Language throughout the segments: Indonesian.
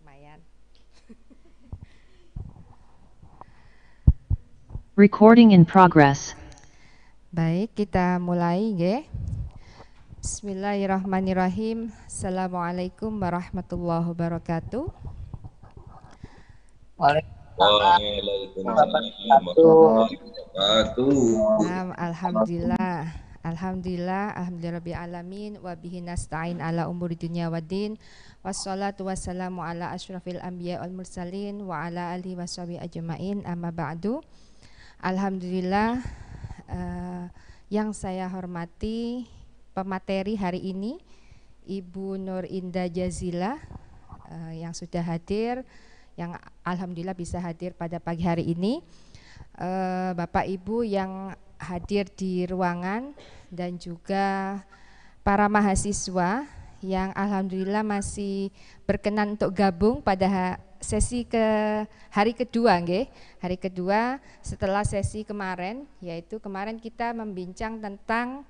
lumayan Recording in progress. Baik, kita mulai ya Bismillahirrahmanirrahim. Assalamualaikum warahmatullahi wabarakatuh. Waalaikumsalam warahmatullahi wabarakatuh. Alhamdulillah. Alhamdulillah, alhamdulillahirabbil alamin wa bihi nasta'in ala umuri dunya waddin. Wassalatu wassalamu ala asyrafil anbiya wal mursalin wa ala alihi washabi ajmain. Amma ba'du. Alhamdulillah uh, yang saya hormati pemateri hari ini Ibu Nur Indah Jazila uh, yang sudah hadir yang alhamdulillah bisa hadir pada pagi hari ini. Uh, Bapak Ibu yang hadir di ruangan dan juga para mahasiswa yang alhamdulillah masih berkenan untuk gabung pada sesi ke hari kedua nge? Hari kedua setelah sesi kemarin yaitu kemarin kita membincang tentang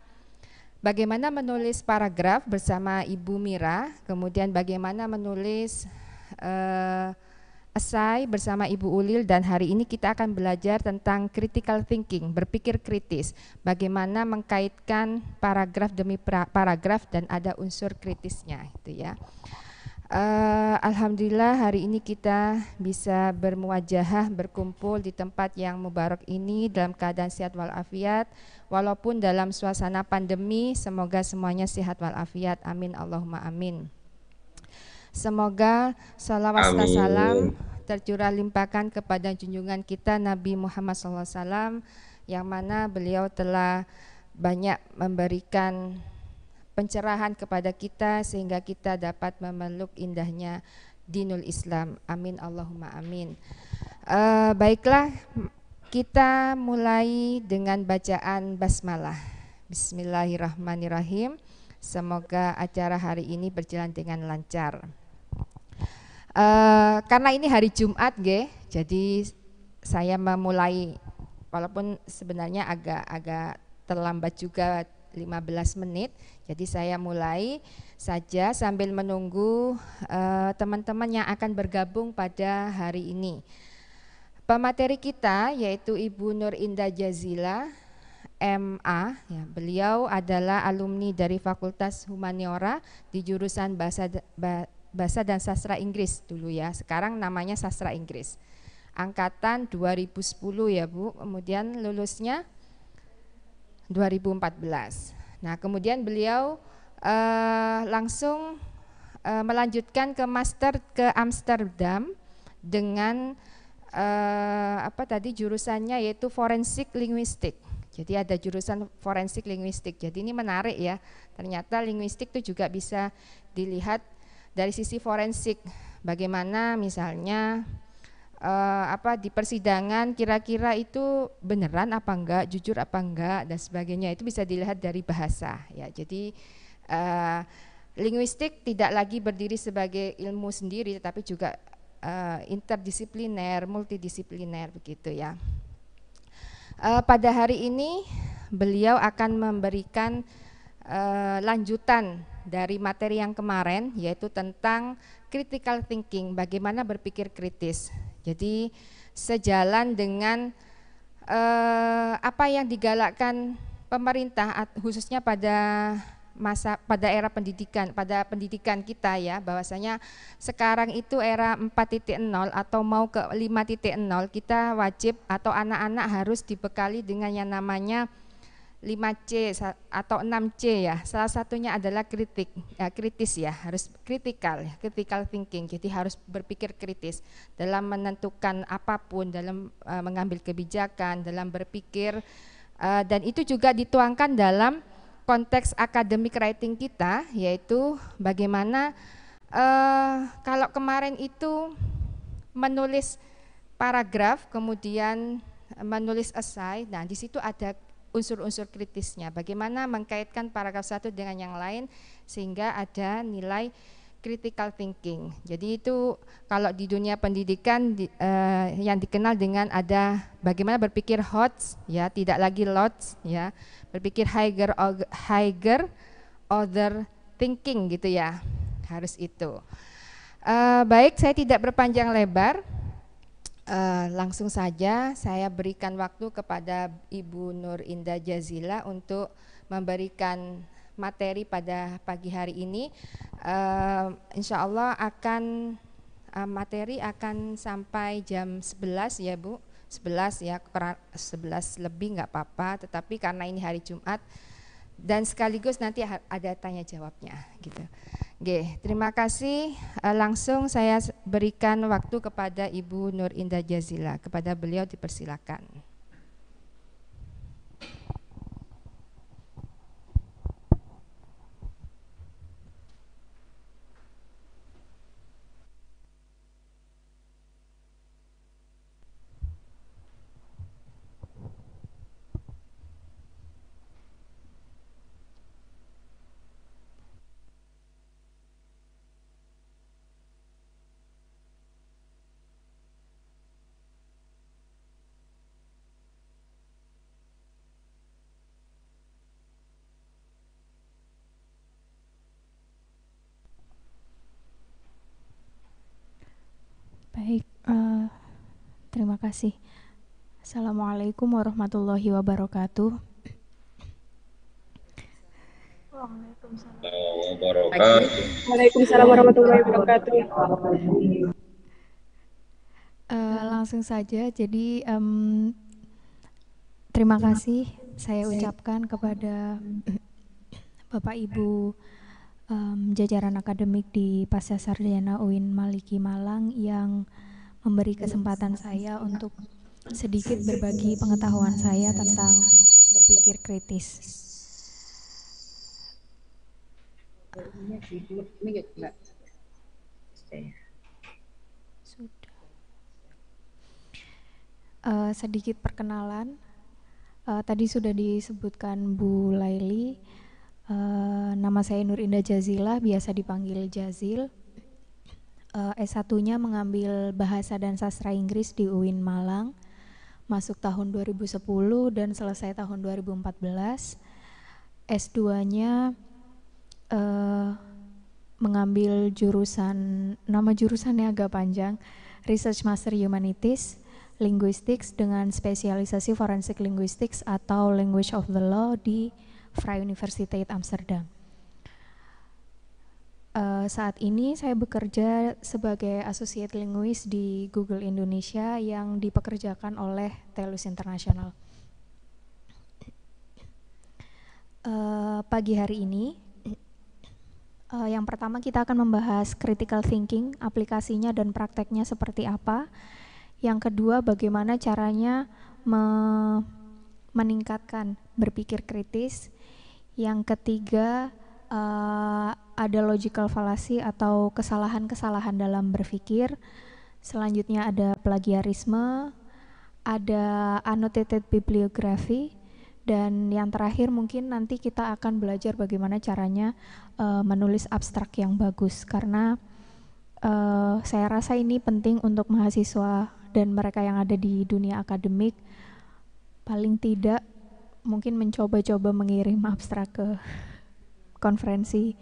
bagaimana menulis paragraf bersama Ibu Mira, kemudian bagaimana menulis uh, Asai bersama Ibu Ulil dan hari ini kita akan belajar tentang critical thinking, berpikir kritis, bagaimana mengkaitkan paragraf demi paragraf dan ada unsur kritisnya itu ya. Uh, Alhamdulillah hari ini kita bisa bermuajahah berkumpul di tempat yang mubarak ini dalam keadaan sehat walafiat walaupun dalam suasana pandemi semoga semuanya sehat walafiat amin Allahumma amin Semoga salawat dan salam tercurah limpahkan kepada junjungan kita Nabi Muhammad SAW yang mana beliau telah banyak memberikan pencerahan kepada kita sehingga kita dapat memeluk indahnya dinul Islam. Amin Allahumma amin. Uh, baiklah kita mulai dengan bacaan basmalah. Bismillahirrahmanirrahim. Semoga acara hari ini berjalan dengan lancar. Eh, karena ini hari Jumat, ge, jadi saya memulai walaupun sebenarnya agak-agak terlambat juga 15 menit. Jadi saya mulai saja sambil menunggu eh, teman-teman uh, yang akan bergabung pada hari ini. Pemateri kita yaitu Ibu Nur Indah Jazila MA, ya, beliau adalah alumni dari Fakultas Humaniora di jurusan Bahasa Bahasa dan Sastra Inggris dulu ya. Sekarang namanya Sastra Inggris. Angkatan 2010 ya, Bu. Kemudian lulusnya 2014. Nah, kemudian beliau uh, langsung uh, melanjutkan ke master ke Amsterdam dengan uh, apa tadi jurusannya yaitu forensik linguistik. Jadi ada jurusan forensik linguistik. Jadi ini menarik ya. Ternyata linguistik itu juga bisa dilihat dari sisi forensik, bagaimana misalnya uh, apa di persidangan kira-kira itu beneran apa enggak, jujur apa enggak dan sebagainya itu bisa dilihat dari bahasa ya. Jadi uh, linguistik tidak lagi berdiri sebagai ilmu sendiri tetapi juga uh, interdisipliner, multidisipliner begitu ya. uh, pada hari ini beliau akan memberikan uh, lanjutan dari materi yang kemarin yaitu tentang critical thinking, bagaimana berpikir kritis. Jadi sejalan dengan eh, apa yang digalakkan pemerintah khususnya pada masa pada era pendidikan, pada pendidikan kita ya, bahwasanya sekarang itu era 4.0 atau mau ke 5.0 kita wajib atau anak-anak harus dibekali dengan yang namanya 5C atau 6C ya. Salah satunya adalah kritik, ya, kritis ya, harus kritikal, ya, critical thinking. Jadi harus berpikir kritis dalam menentukan apapun, dalam uh, mengambil kebijakan, dalam berpikir uh, dan itu juga dituangkan dalam konteks academic writing kita yaitu bagaimana uh, kalau kemarin itu menulis paragraf kemudian menulis esai. Nah, di situ ada unsur-unsur kritisnya. Bagaimana mengkaitkan paragraf satu dengan yang lain sehingga ada nilai critical thinking. Jadi itu kalau di dunia pendidikan di, uh, yang dikenal dengan ada bagaimana berpikir HOTS ya, tidak lagi LOTS ya, berpikir higher higher other thinking gitu ya. Harus itu. Uh, baik, saya tidak berpanjang lebar. Uh, langsung saja saya berikan waktu kepada Ibu Nur Indah Jazila untuk memberikan materi pada pagi hari ini. Uh, insya Allah akan uh, materi akan sampai jam 11 ya Bu, 11 ya, 11 lebih nggak apa-apa. Tetapi karena ini hari Jumat, dan sekaligus nanti ada tanya jawabnya gitu. Oke, terima kasih. Eh, langsung saya berikan waktu kepada Ibu Nur Indah Jazila. Kepada beliau dipersilakan. kasih. Assalamualaikum warahmatullahi wabarakatuh. Waalaikumsalam warahmatullahi wabarakatuh. Uh, langsung saja, jadi um, terima kasih saya ucapkan kepada Bapak Ibu um, jajaran akademik di Pasca Sarjana UIN Maliki Malang yang memberi kesempatan saya untuk sedikit berbagi pengetahuan saya tentang berpikir kritis. Uh, sedikit perkenalan. Uh, tadi sudah disebutkan Bu Laili. Uh, nama saya Nur Indah Jazila, biasa dipanggil Jazil uh, eh, S1-nya mengambil Bahasa dan Sastra Inggris di UIN Malang, masuk tahun 2010 dan selesai tahun 2014. S2-nya uh, mengambil jurusan nama jurusannya agak panjang, Research Master Humanities Linguistics dengan spesialisasi Forensic Linguistics atau Language of the Law di Free University Amsterdam uh, saat ini saya bekerja sebagai associate linguist di Google Indonesia yang dipekerjakan oleh Telus International. Uh, eh, pagi hari ini, uh, yang pertama kita akan membahas critical thinking, aplikasinya dan prakteknya seperti apa. Yang kedua, bagaimana caranya me meningkatkan berpikir kritis. Yang ketiga, uh, ada logical fallacy atau kesalahan-kesalahan dalam berpikir. Selanjutnya ada plagiarisme, ada annotated bibliography, dan yang terakhir mungkin nanti kita akan belajar bagaimana caranya uh, menulis abstrak yang bagus karena uh, saya rasa ini penting untuk mahasiswa dan mereka yang ada di dunia akademik paling tidak mungkin mencoba-coba mengirim abstrak ke konferensi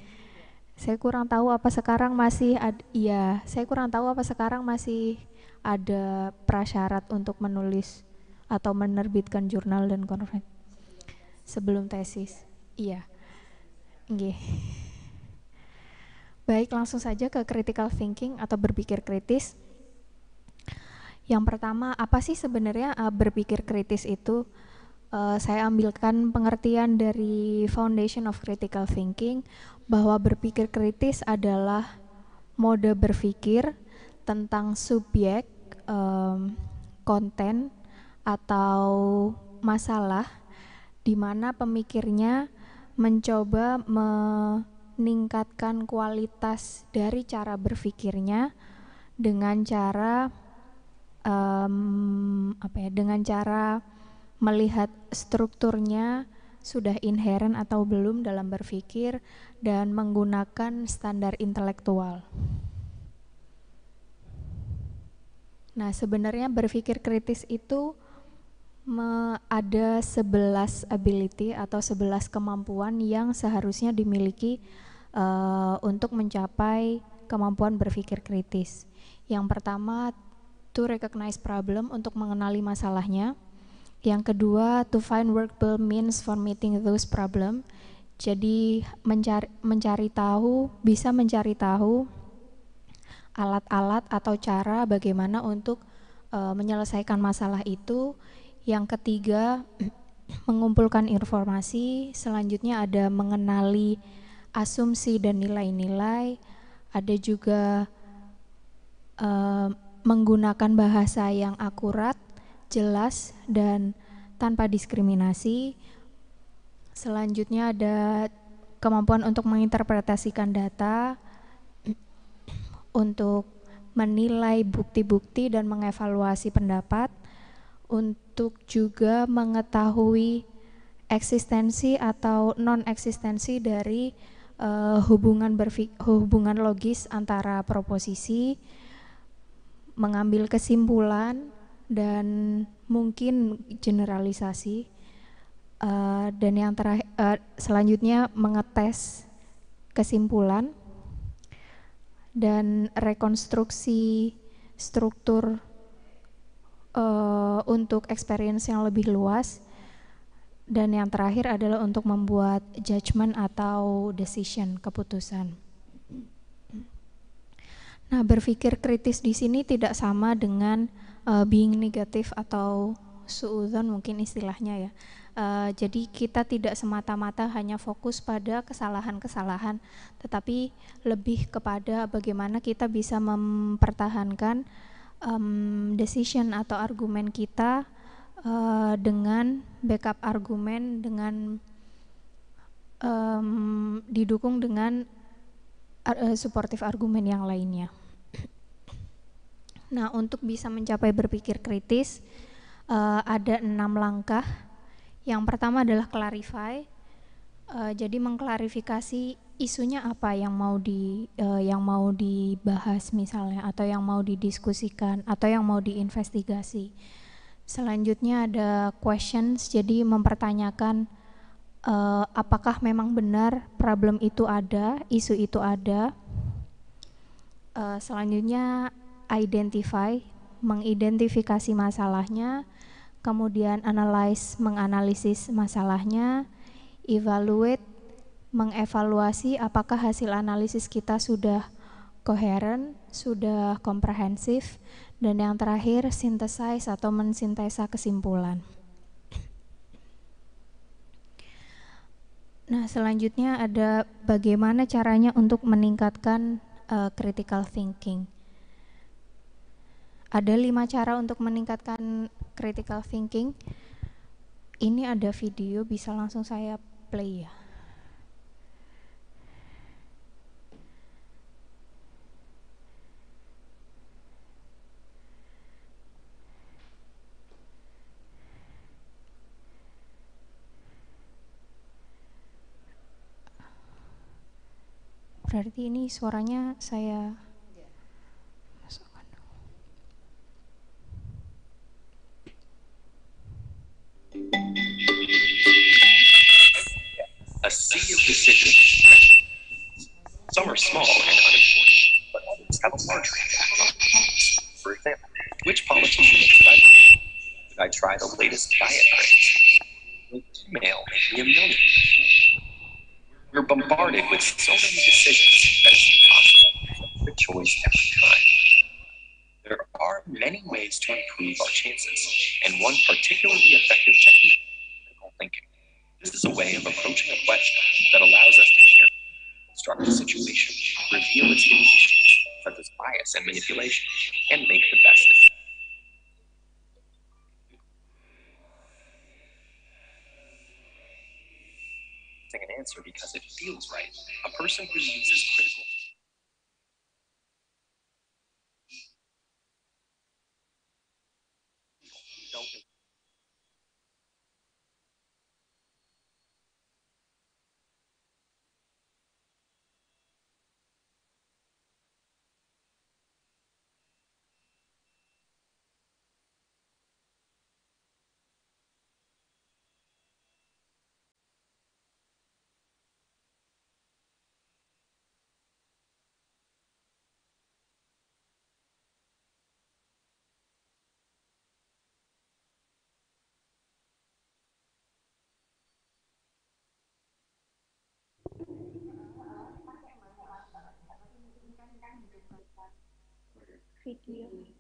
saya kurang tahu apa sekarang masih ada, ya saya kurang tahu apa sekarang masih ada prasyarat untuk menulis atau menerbitkan jurnal dan konferensi sebelum tesis iya Nggih. baik langsung saja ke critical thinking atau berpikir kritis yang pertama apa sih sebenarnya eh, berpikir kritis itu uh, saya ambilkan pengertian dari Foundation of Critical Thinking bahwa berpikir kritis adalah mode berpikir tentang subjek, um, konten, atau masalah di mana pemikirnya mencoba meningkatkan kualitas dari cara berpikirnya dengan cara um, apa ya dengan cara melihat strukturnya sudah inherent atau belum dalam berpikir dan menggunakan standar intelektual. Nah, sebenarnya berpikir kritis itu ada 11 ability atau 11 kemampuan yang seharusnya dimiliki uh, untuk mencapai kemampuan berpikir kritis. Yang pertama, to recognize problem untuk mengenali masalahnya. Yang kedua, to find workable means for meeting those problem. Jadi mencari mencari tahu, bisa mencari tahu alat-alat atau cara bagaimana untuk uh, menyelesaikan masalah itu. Yang ketiga, mengumpulkan informasi. Selanjutnya ada mengenali asumsi dan nilai-nilai. Ada juga uh, menggunakan bahasa yang akurat jelas, dan tanpa diskriminasi. Selanjutnya ada kemampuan untuk menginterpretasikan data, untuk menilai bukti-bukti dan mengevaluasi pendapat, untuk juga mengetahui eksistensi atau non-eksistensi dari uh, hubungan hubungan logis antara proposisi, mengambil kesimpulan, dan mungkin generalisasi uh, dan yang terakhir uh, eh, selanjutnya mengetes kesimpulan dan rekonstruksi struktur uh, untuk experience yang lebih luas dan yang terakhir adalah untuk membuat judgement atau decision keputusan. Nah, berpikir kritis di sini tidak sama dengan uh, being negatif atau suudon mungkin istilahnya ya. Uh, jadi kita tidak semata-mata hanya fokus pada kesalahan-kesalahan, tetapi lebih kepada bagaimana kita bisa mempertahankan um, decision atau argumen kita uh, dengan backup argumen dengan um, didukung dengan supportive argumen yang lainnya. Nah, untuk bisa mencapai berpikir kritis, uh, ada enam langkah. Yang pertama adalah clarify. Uh, jadi mengklarifikasi isunya apa yang mau di uh, yang mau dibahas misalnya atau yang mau didiskusikan atau yang mau diinvestigasi. Selanjutnya ada questions. Jadi mempertanyakan uh, apakah memang benar problem itu ada, isu itu ada. Uh, selanjutnya identify, mengidentifikasi masalahnya, kemudian analyze, menganalisis masalahnya, evaluate, mengevaluasi apakah hasil analisis kita sudah koheren, sudah komprehensif, dan yang terakhir synthesize atau mensintesa kesimpulan. Nah, selanjutnya ada bagaimana caranya untuk meningkatkan uh, critical thinking ada lima cara untuk meningkatkan critical thinking ini ada video bisa langsung saya play ya berarti ini suaranya saya A sea of decisions. Some are small and unimportant, but others have a larger impact. For example, which politician should I should I try the latest diet craze? Will a 1000000 We're bombarded with so many decisions that it's impossible to make a choice every time. There are many ways to improve our chances, and one particularly effective technique is critical thinking. This is a way of approaching a question that allows us to hear, construct the situation, reveal its issues, such as bias and manipulation, and make the best decision. An answer because it feels right. A person who uses critical video. you.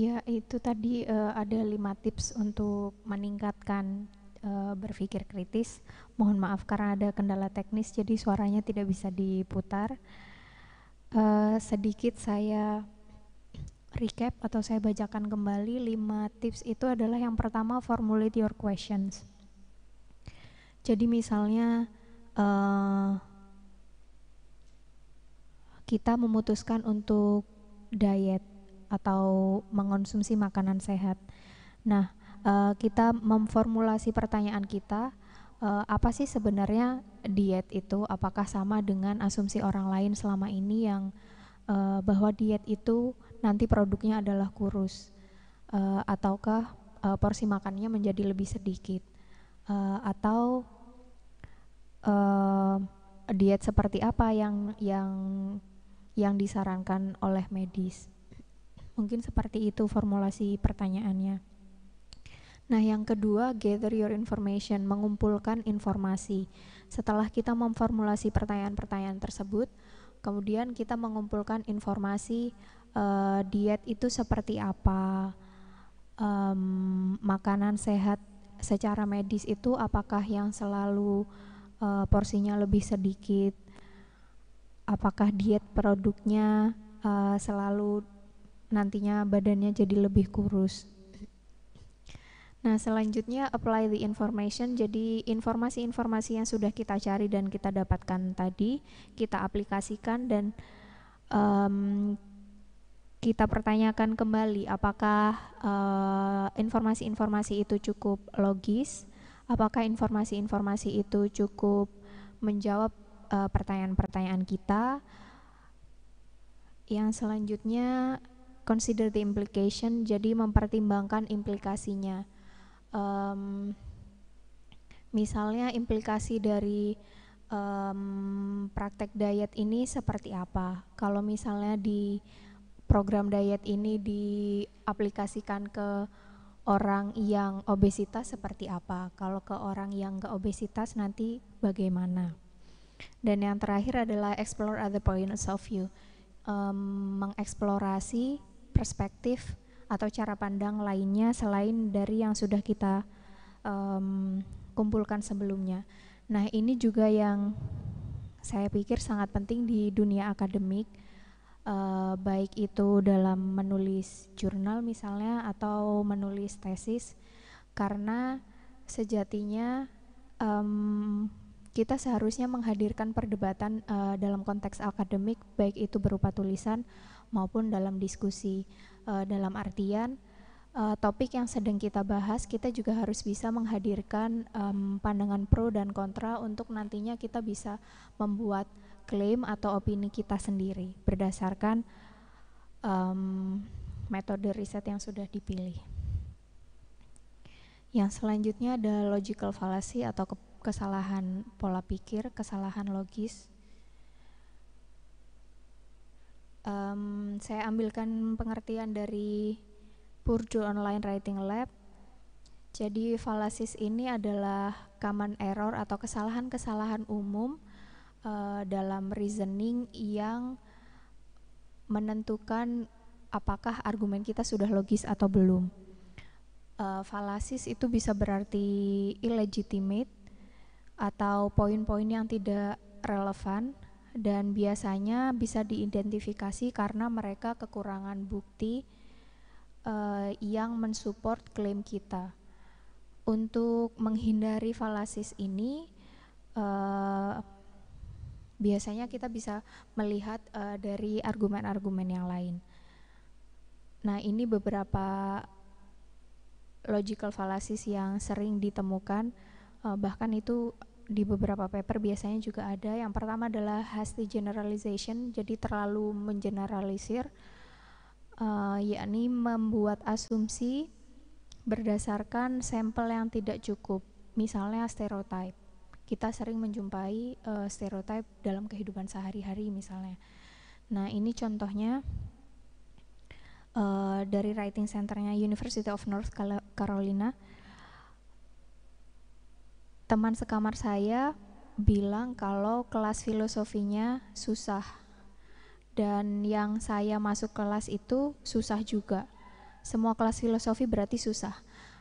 Iya, itu tadi uh, ada lima tips untuk meningkatkan uh, berpikir kritis. Mohon maaf karena ada kendala teknis, jadi suaranya tidak bisa diputar. Uh, sedikit saya recap atau saya bacakan kembali lima tips itu adalah yang pertama formulate your questions. Jadi misalnya uh, kita memutuskan untuk diet atau mengonsumsi makanan sehat. Nah, uh, kita memformulasi pertanyaan kita, uh, apa sih sebenarnya diet itu? Apakah sama dengan asumsi orang lain selama ini yang uh, bahwa diet itu nanti produknya adalah kurus, uh, ataukah uh, porsi makannya menjadi lebih sedikit, uh, atau uh, diet seperti apa yang yang yang disarankan oleh medis? Mungkin seperti itu formulasi pertanyaannya. Nah, yang kedua, gather your information, mengumpulkan informasi. Setelah kita memformulasi pertanyaan-pertanyaan tersebut, kemudian kita mengumpulkan informasi uh, diet itu seperti apa, um, makanan sehat secara medis itu apakah yang selalu uh, porsinya lebih sedikit, apakah diet produknya uh, selalu nantinya badannya jadi lebih kurus. Nah, selanjutnya apply the information. Jadi, informasi-informasi yang sudah kita cari dan kita dapatkan tadi, kita aplikasikan dan um, kita pertanyakan kembali apakah eh, informasi-informasi uh, itu cukup logis, apakah informasi-informasi itu cukup menjawab eh, pertanyaan-pertanyaan uh, pertanyaan -pertanyaan kita. Yang selanjutnya consider the implication jadi mempertimbangkan implikasinya um, misalnya implikasi dari um, praktek diet ini seperti apa kalau misalnya di program diet ini diaplikasikan ke orang yang obesitas seperti apa kalau ke orang yang nggak obesitas nanti bagaimana dan yang terakhir adalah explore other points of view um, mengeksplorasi perspektif atau cara pandang lainnya selain dari yang sudah kita um, kumpulkan sebelumnya. Nah, ini juga yang saya pikir sangat penting di dunia akademik, uh, baik itu dalam menulis jurnal misalnya atau menulis tesis, karena sejatinya um, kita seharusnya menghadirkan perdebatan uh, dalam konteks akademik, baik itu berupa tulisan maupun dalam diskusi. Uh, dalam artian uh, topik yang sedang kita bahas, kita juga harus bisa menghadirkan um, pandangan pro dan kontra untuk nantinya kita bisa membuat klaim atau opini kita sendiri berdasarkan um, metode riset yang sudah dipilih. Yang selanjutnya ada logical fallacy atau kesalahan pola pikir, kesalahan logis. um, saya ambilkan pengertian dari Purdue Online Writing Lab. Jadi falasis ini adalah common error atau kesalahan-kesalahan umum uh, dalam reasoning yang menentukan apakah argumen kita sudah logis atau belum. Uh, falasis itu bisa berarti illegitimate atau poin-poin yang tidak relevan dan biasanya bisa diidentifikasi karena mereka kekurangan bukti uh, yang mensupport klaim kita. Untuk menghindari falasis ini, uh, biasanya kita bisa melihat uh, dari argumen-argumen yang lain. Nah, ini beberapa logical falasis yang sering ditemukan, uh, bahkan itu di beberapa paper biasanya juga ada. Yang pertama adalah hasty generalization, jadi terlalu mengeneralisir, uh, yakni membuat asumsi berdasarkan sampel yang tidak cukup, misalnya stereotip. Kita sering menjumpai uh, eh, stereotip dalam kehidupan sehari-hari misalnya. Nah ini contohnya uh, dari Writing Centernya University of North Carolina teman sekamar saya bilang kalau kelas filosofinya susah dan yang saya masuk kelas itu susah juga semua kelas filosofi berarti susah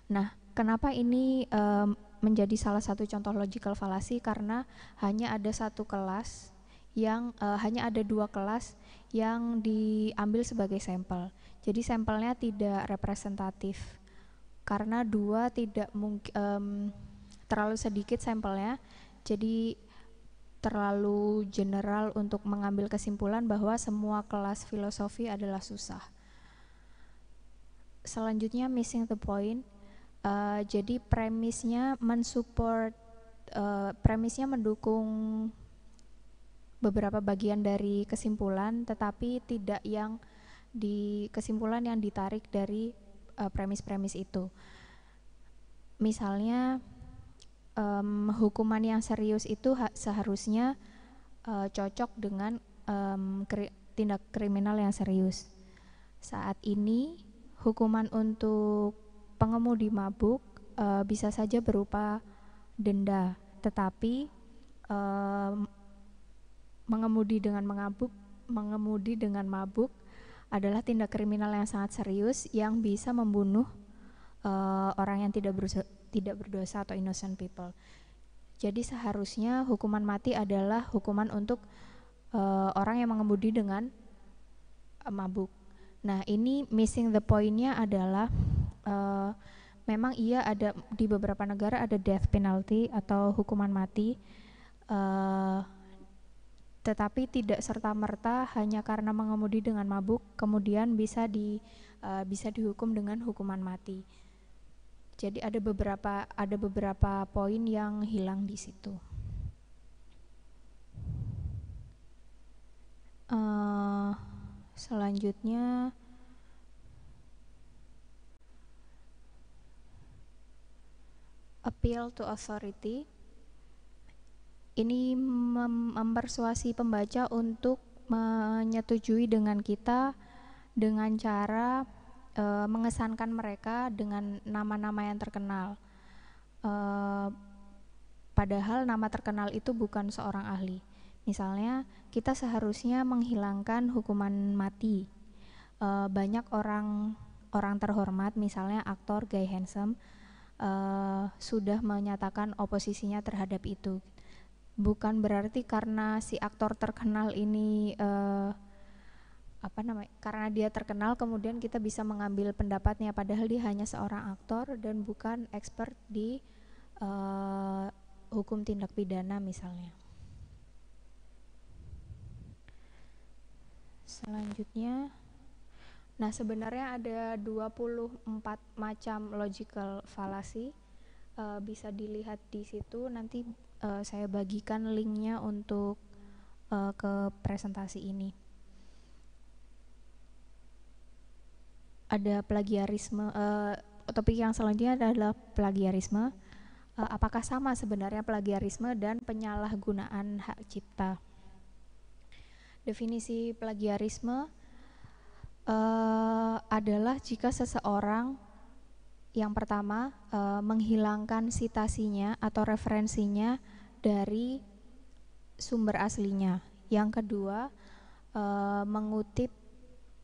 nah kenapa ini um, menjadi salah satu contoh logical fallacy karena hanya ada satu kelas yang uh, hanya ada dua kelas yang diambil sebagai sampel jadi sampelnya tidak representatif karena dua tidak mungkin um, terlalu sedikit sampelnya jadi terlalu general untuk mengambil kesimpulan bahwa semua kelas filosofi adalah susah. Selanjutnya missing the point. Uh, jadi premisnya mensupport uh, premisnya mendukung beberapa bagian dari kesimpulan tetapi tidak yang di kesimpulan yang ditarik dari uh, eh, premis -premis itu. Misalnya um, hukuman yang serius itu seharusnya uh, cocok dengan um, kri tindak kriminal yang serius. Saat ini hukuman untuk pengemudi mabuk uh, bisa saja berupa denda, tetapi um, mengemudi dengan mengabuk, mengemudi dengan mabuk adalah tindak kriminal yang sangat serius yang bisa membunuh uh, orang yang tidak berusaha tidak berdosa atau innocent people. Jadi seharusnya hukuman mati adalah hukuman untuk uh, orang yang mengemudi dengan uh, mabuk. Nah, ini missing the pointnya adalah uh, memang ia ada di beberapa negara ada death penalty atau hukuman mati, uh, tetapi tidak serta merta hanya karena mengemudi dengan mabuk kemudian bisa di uh, bisa dihukum dengan hukuman mati. Jadi ada beberapa ada beberapa poin yang hilang di situ. Uh, selanjutnya appeal to authority ini mem mempersuasi pembaca untuk menyetujui dengan kita dengan cara e, mengesankan mereka dengan nama-nama yang terkenal. E, padahal nama terkenal itu bukan seorang ahli. Misalnya, kita seharusnya menghilangkan hukuman mati. E, banyak orang orang terhormat, misalnya aktor Guy Handsome, e, sudah menyatakan oposisinya terhadap itu. Bukan berarti karena si aktor terkenal ini e, apa namanya karena dia terkenal kemudian kita bisa mengambil pendapatnya padahal dia hanya seorang aktor dan bukan expert di uh, hukum tindak pidana misalnya selanjutnya nah sebenarnya ada 24 macam logical fallacy uh, bisa dilihat di situ nanti uh, saya bagikan linknya untuk uh, ke presentasi ini ada plagiarisme uh, topik yang selanjutnya adalah plagiarisme uh, apakah sama sebenarnya plagiarisme dan penyalahgunaan hak cipta definisi plagiarisme uh, adalah jika seseorang yang pertama uh, menghilangkan sitasinya atau referensinya dari sumber aslinya yang kedua uh, mengutip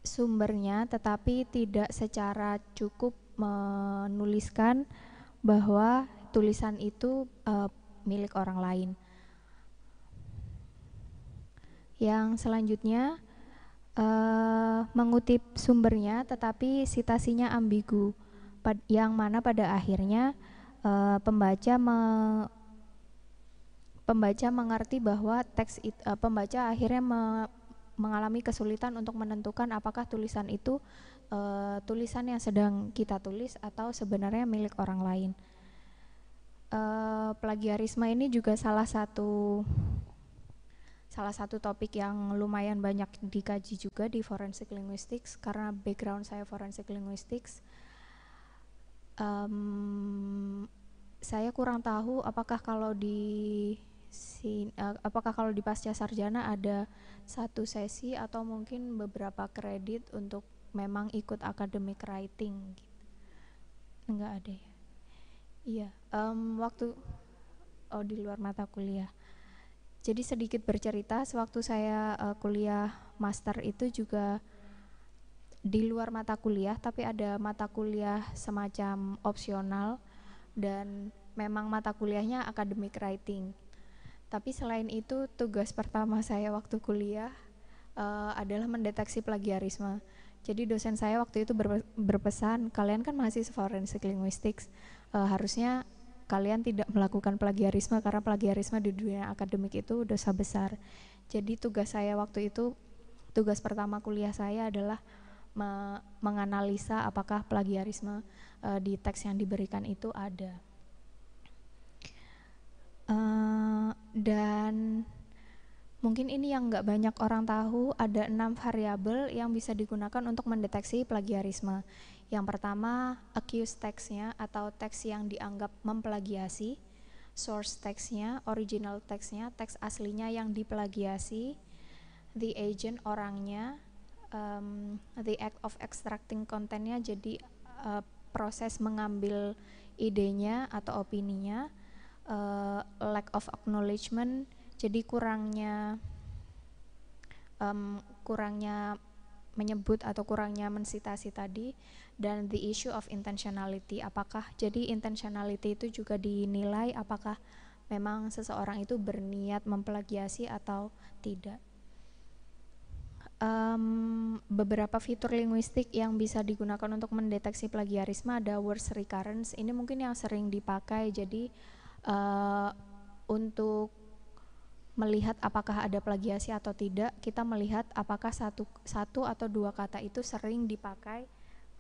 sumbernya tetapi tidak secara cukup menuliskan bahwa tulisan itu e, milik orang lain. Yang selanjutnya e, mengutip sumbernya tetapi sitasinya ambigu pad, yang mana pada akhirnya e, pembaca me, pembaca mengerti bahwa teks it, e, pembaca akhirnya me, mengalami kesulitan untuk menentukan apakah tulisan itu uh, tulisan yang sedang kita tulis atau sebenarnya milik orang lain. Uh, plagiarisme ini juga salah satu salah satu topik yang lumayan banyak dikaji juga di forensic linguistics karena background saya forensic linguistics. Um, saya kurang tahu apakah kalau di sesi uh, eh, apakah kalau di pasca sarjana ada satu sesi atau mungkin beberapa kredit untuk memang ikut academic writing gitu. enggak ada ya iya um, waktu oh di luar mata kuliah jadi sedikit bercerita sewaktu saya uh, kuliah master itu juga di luar mata kuliah tapi ada mata kuliah semacam opsional dan memang mata kuliahnya academic writing tapi selain itu tugas pertama saya waktu kuliah uh, adalah mendeteksi plagiarisme. Jadi dosen saya waktu itu berpesan, kalian kan mahasiswa forensik linguistics, uh, harusnya kalian tidak melakukan plagiarisme karena plagiarisme di dunia akademik itu dosa besar. Jadi tugas saya waktu itu, tugas pertama kuliah saya adalah menganalisa apakah plagiarisme uh, di teks yang diberikan itu ada. Eh, dan mungkin ini yang nggak banyak orang tahu ada enam variabel yang bisa digunakan untuk mendeteksi plagiarisme yang pertama accused textnya atau teks yang dianggap memplagiasi source textnya, original textnya teks aslinya yang diplagiasi, the agent orangnya, um, the act of extracting kontennya jadi uh, proses mengambil idenya atau opininya, uh, lack of acknowledgement jadi kurangnya um, kurangnya menyebut atau kurangnya mensitasi tadi dan the issue of intentionality apakah jadi intentionality itu juga dinilai apakah memang seseorang itu berniat memplagiasi atau tidak um, beberapa fitur linguistik yang bisa digunakan untuk mendeteksi plagiarisme ada words recurrence ini mungkin yang sering dipakai jadi Eh, untuk melihat apakah ada plagiasi atau tidak, kita melihat apakah satu satu atau dua kata itu sering dipakai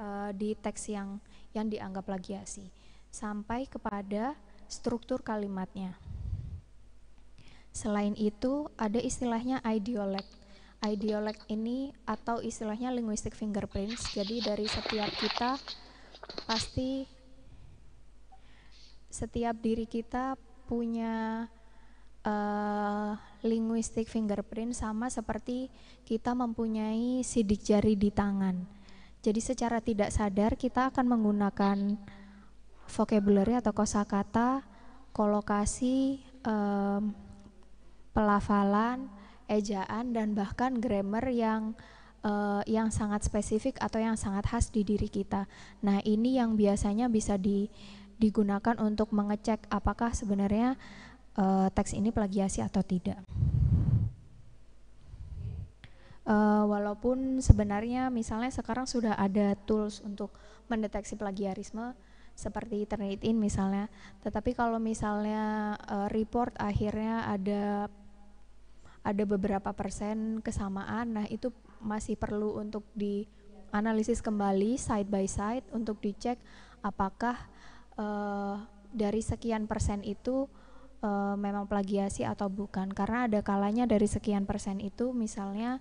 uh, di teks yang yang dianggap plagiasi sampai kepada struktur kalimatnya. Selain itu, ada istilahnya ideolect. Ideolect ini atau istilahnya linguistic fingerprints. Jadi dari setiap kita pasti setiap diri kita punya uh, linguistic fingerprint sama seperti kita mempunyai sidik jari di tangan. Jadi secara tidak sadar kita akan menggunakan vocabulary atau kosakata, kolokasi, um, pelafalan, ejaan dan bahkan grammar yang uh, yang sangat spesifik atau yang sangat khas di diri kita. Nah, ini yang biasanya bisa di digunakan untuk mengecek apakah sebenarnya e, teks ini plagiasi atau tidak. E, walaupun sebenarnya misalnya sekarang sudah ada tools untuk mendeteksi plagiarisme seperti Turnitin misalnya, tetapi kalau misalnya e, report akhirnya ada ada beberapa persen kesamaan, nah itu masih perlu untuk dianalisis kembali side by side untuk dicek apakah uh, dari sekian persen itu uh, memang plagiasi atau bukan karena ada kalanya dari sekian persen itu misalnya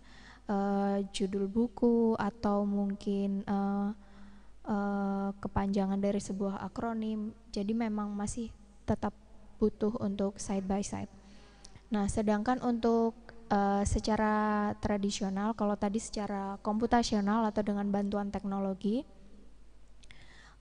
uh, judul buku atau mungkin uh, uh, kepanjangan dari sebuah akronim jadi memang masih tetap butuh untuk side by side nah sedangkan untuk Uh, secara tradisional, kalau tadi secara komputasional atau dengan bantuan teknologi,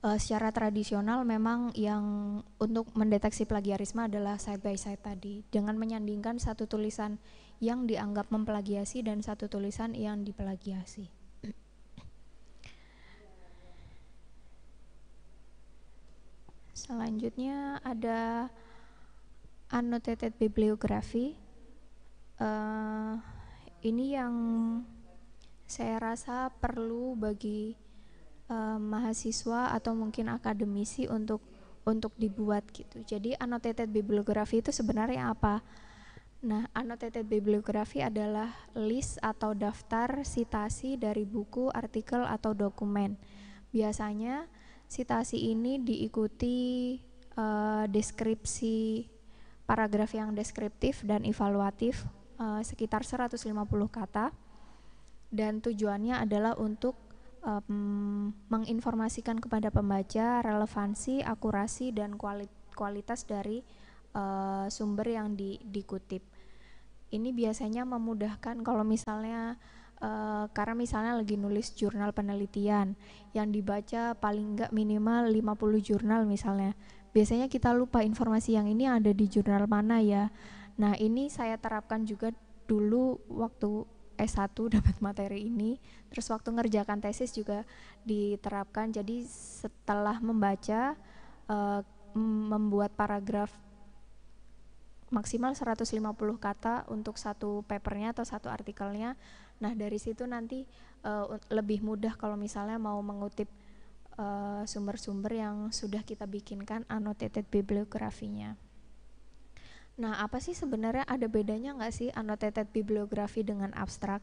uh, secara tradisional memang yang untuk mendeteksi plagiarisme adalah side by side tadi dengan menyandingkan satu tulisan yang dianggap memplagiasi dan satu tulisan yang diplagiasi. Selanjutnya ada annotated bibliography. Uh, ini yang saya rasa perlu bagi eh, mahasiswa atau mungkin akademisi untuk untuk dibuat gitu. Jadi annotated bibliografi itu sebenarnya apa? Nah, annotated bibliografi adalah list atau daftar sitasi dari buku, artikel, atau dokumen. Biasanya sitasi ini diikuti uh, deskripsi paragraf yang deskriptif dan evaluatif uh, sekitar 150 kata dan tujuannya adalah untuk um, menginformasikan kepada pembaca relevansi, akurasi dan kuali kualitas dari uh, sumber yang di dikutip. Ini biasanya memudahkan kalau misalnya uh, karena misalnya lagi nulis jurnal penelitian yang dibaca paling enggak minimal 50 jurnal misalnya. Biasanya kita lupa informasi yang ini ada di jurnal mana ya. Nah, ini saya terapkan juga dulu waktu S1 dapat materi ini terus waktu ngerjakan tesis juga diterapkan jadi setelah membaca uh, membuat paragraf maksimal 150 kata untuk satu papernya atau satu artikelnya nah dari situ nanti uh, lebih mudah kalau misalnya mau mengutip eh, sumber-sumber sumber -sumber yang sudah kita bikinkan annotated bibliografinya Nah, apa sih sebenarnya ada bedanya nggak sih annotated bibliografi dengan abstrak?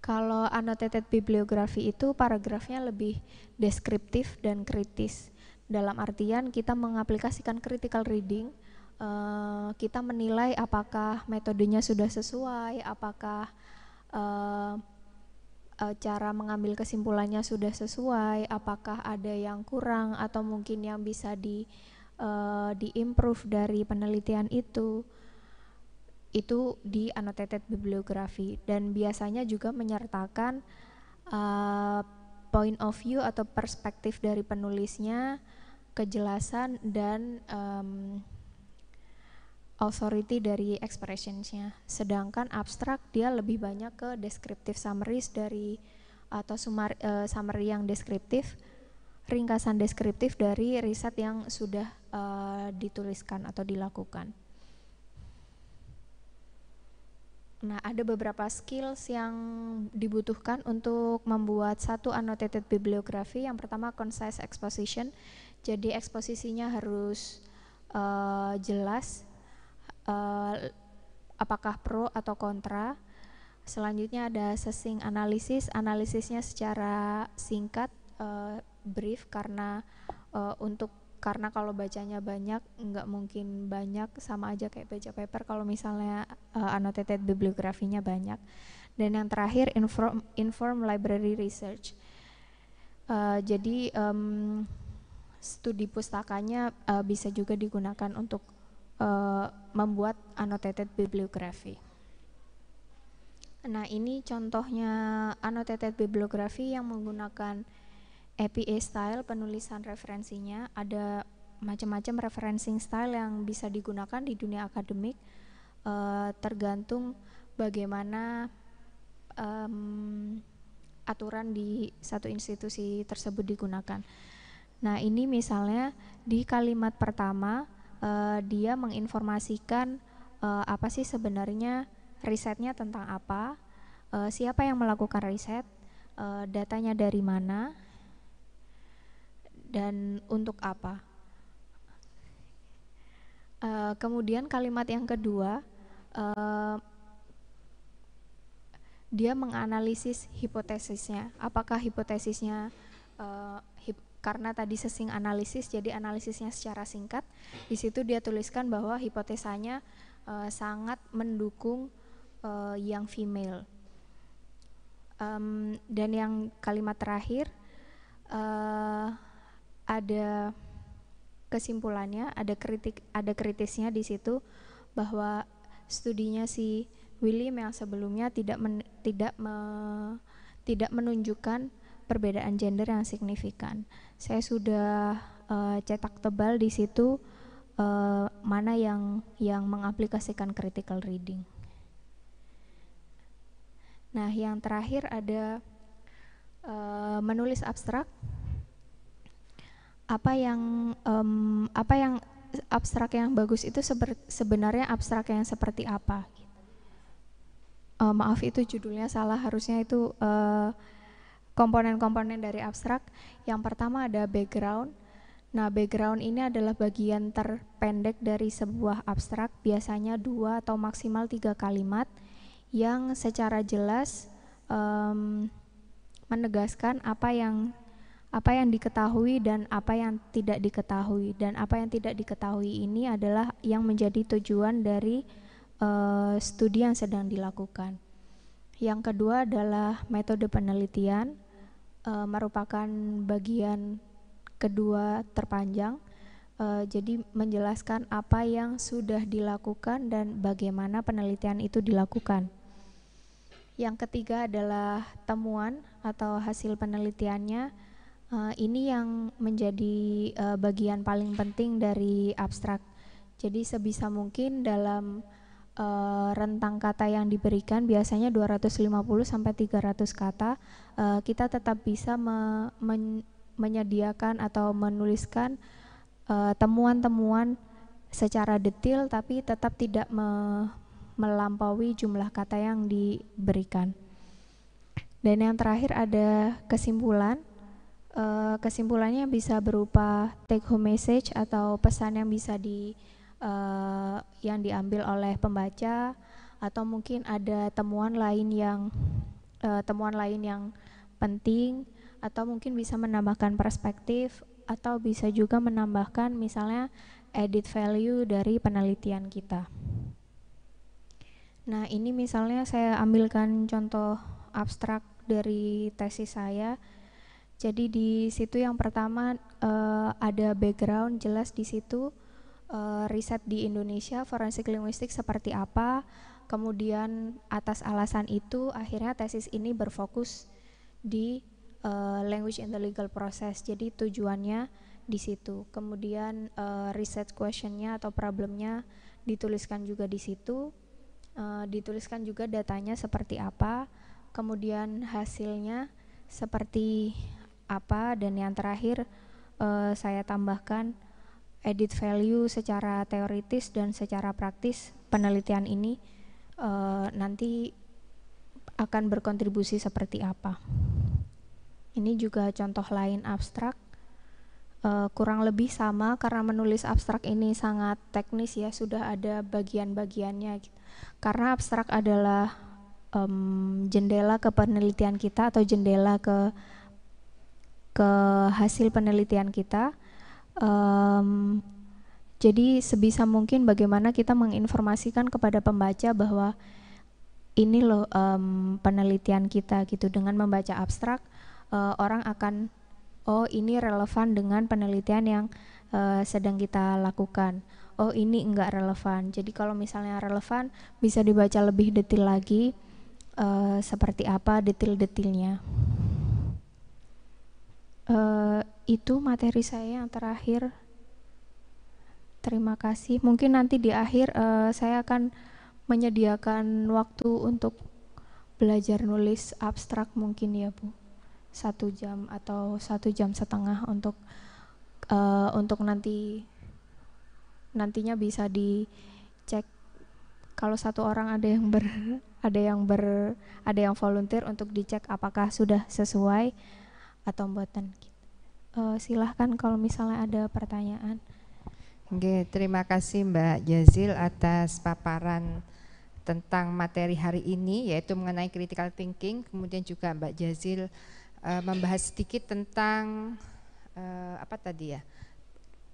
Kalau annotated bibliografi itu paragrafnya lebih deskriptif dan kritis. Dalam artian kita mengaplikasikan critical reading, uh, kita menilai apakah metodenya sudah sesuai, apakah uh, uh, cara mengambil kesimpulannya sudah sesuai, apakah ada yang kurang atau mungkin yang bisa di uh, diimprove dari penelitian itu itu di annotated bibliografi dan biasanya juga menyertakan uh, point of view atau perspektif dari penulisnya kejelasan dan um, authority dari expressionsnya sedangkan abstrak dia lebih banyak ke descriptive summaries dari atau eh, summary yang deskriptif ringkasan deskriptif dari riset yang sudah uh, dituliskan atau dilakukan. Nah, ada beberapa skills yang dibutuhkan untuk membuat satu annotated bibliografi. Yang pertama, concise exposition. Jadi, eksposisinya harus uh, jelas uh, apakah pro atau kontra. Selanjutnya ada sesing analisis. Analisisnya secara singkat, uh, brief karena uh, untuk karena kalau bacanya banyak nggak mungkin banyak sama aja kayak baca paper kalau misalnya uh, annotated bibliografinya banyak dan yang terakhir inform inform library research uh, jadi um, studi pustakanya uh, bisa juga digunakan untuk uh, membuat annotated bibliografi nah ini contohnya annotated bibliografi yang menggunakan APA style penulisan referensinya ada macam-macam referencing style yang bisa digunakan di dunia akademik e, tergantung bagaimana um, aturan di satu institusi tersebut digunakan. Nah ini misalnya di kalimat pertama e, dia menginformasikan e, apa sih sebenarnya risetnya tentang apa, e, siapa yang melakukan riset, uh, datanya dari mana, dan untuk apa. Uh, kemudian kalimat yang kedua, uh, dia menganalisis hipotesisnya. Apakah hipotesisnya uh, hip karena tadi sesing analisis, jadi analisisnya secara singkat. Di situ dia tuliskan bahwa hipotesanya uh, sangat mendukung uh, yang female. Um, dan yang kalimat terakhir, uh, ada kesimpulannya, ada kritik, ada kritisnya di situ bahwa studinya si William yang sebelumnya tidak men, tidak me, tidak menunjukkan perbedaan gender yang signifikan. Saya sudah uh, cetak tebal di situ uh, mana yang yang mengaplikasikan critical reading. Nah, yang terakhir ada uh, menulis abstrak apa yang um, apa yang abstrak yang bagus itu seber, sebenarnya abstrak yang seperti apa uh, maaf itu judulnya salah harusnya itu komponen eh, komponen-komponen dari abstrak yang pertama ada background nah background ini adalah bagian terpendek dari sebuah abstrak biasanya dua atau maksimal tiga kalimat yang secara jelas um, menegaskan apa yang apa yang diketahui dan apa yang tidak diketahui dan apa yang tidak diketahui ini adalah yang menjadi tujuan dari uh, studi yang sedang dilakukan. Yang kedua adalah metode penelitian uh, merupakan bagian kedua terpanjang. Uh, jadi menjelaskan apa yang sudah dilakukan dan bagaimana penelitian itu dilakukan. Yang ketiga adalah temuan atau hasil penelitiannya Uh, ini yang menjadi uh, bagian paling penting dari abstrak. Jadi sebisa mungkin dalam uh, rentang kata yang diberikan biasanya 250 sampai 300 kata, uh, kita tetap bisa me men menyediakan atau menuliskan temuan-temuan uh, secara detail, tapi tetap tidak me melampaui jumlah kata yang diberikan. Dan yang terakhir ada kesimpulan Eh, kesimpulannya bisa berupa take home message atau pesan yang bisa di uh, yang diambil oleh pembaca atau mungkin ada temuan lain yang uh, temuan lain yang penting atau mungkin bisa menambahkan perspektif atau bisa juga menambahkan misalnya edit value dari penelitian kita. Nah, ini misalnya saya ambilkan contoh abstrak dari tesis saya jadi di situ yang pertama uh, ada background jelas di situ uh, riset di Indonesia forensik linguistik seperti apa. Kemudian atas alasan itu akhirnya tesis ini berfokus di uh, language and the legal process. Jadi tujuannya di situ. Kemudian uh, research questionnya atau problemnya dituliskan juga di situ. Uh, dituliskan juga datanya seperti apa, kemudian hasilnya seperti apa dan yang terakhir uh, saya tambahkan edit value secara teoritis dan secara praktis penelitian ini uh, nanti akan berkontribusi seperti apa. Ini juga contoh lain abstrak. Uh, kurang lebih sama karena menulis abstrak ini sangat teknis ya, sudah ada bagian-bagiannya. Gitu. Karena abstrak adalah um, jendela ke penelitian kita atau jendela ke ke hasil penelitian kita. Um, jadi sebisa mungkin bagaimana kita menginformasikan kepada pembaca bahwa ini loh um, penelitian kita gitu dengan membaca abstrak uh, orang akan oh ini relevan dengan penelitian yang uh, sedang kita lakukan oh ini enggak relevan jadi kalau misalnya relevan bisa dibaca lebih detail lagi uh, seperti apa detail-detailnya uh, itu materi saya yang terakhir terima kasih mungkin nanti di akhir uh, saya akan menyediakan waktu untuk belajar nulis abstrak mungkin ya bu satu jam atau satu jam setengah untuk uh, untuk nanti nantinya bisa dicek kalau satu orang ada yang ber ada yang ber ada yang volunteer untuk dicek apakah sudah sesuai atau buatan gitu. e, silahkan kalau misalnya ada pertanyaan. Oke, terima kasih Mbak Jazil atas paparan tentang materi hari ini yaitu mengenai critical thinking. Kemudian juga Mbak Jazil e, membahas sedikit tentang e, apa tadi ya?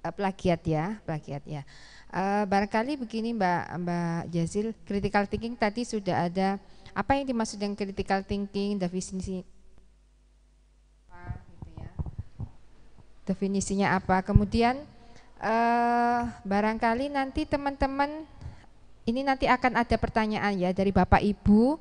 plagiat ya, plagiat ya. Uh, barangkali begini Mbak Mbak Jazil, critical thinking tadi sudah ada apa yang dimaksud dengan critical thinking, definisi definisinya apa. Kemudian uh, barangkali nanti teman-teman ini nanti akan ada pertanyaan ya dari Bapak Ibu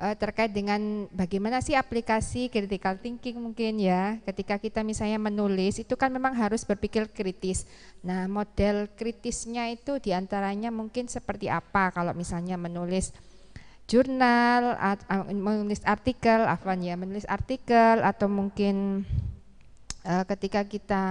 uh, terkait dengan bagaimana sih aplikasi critical thinking mungkin ya. Ketika kita misalnya menulis itu kan memang harus berpikir kritis. Nah, model kritisnya itu diantaranya mungkin seperti apa kalau misalnya menulis jurnal, art, eh, menulis artikel, afwan ya, menulis artikel atau mungkin uh, ketika kita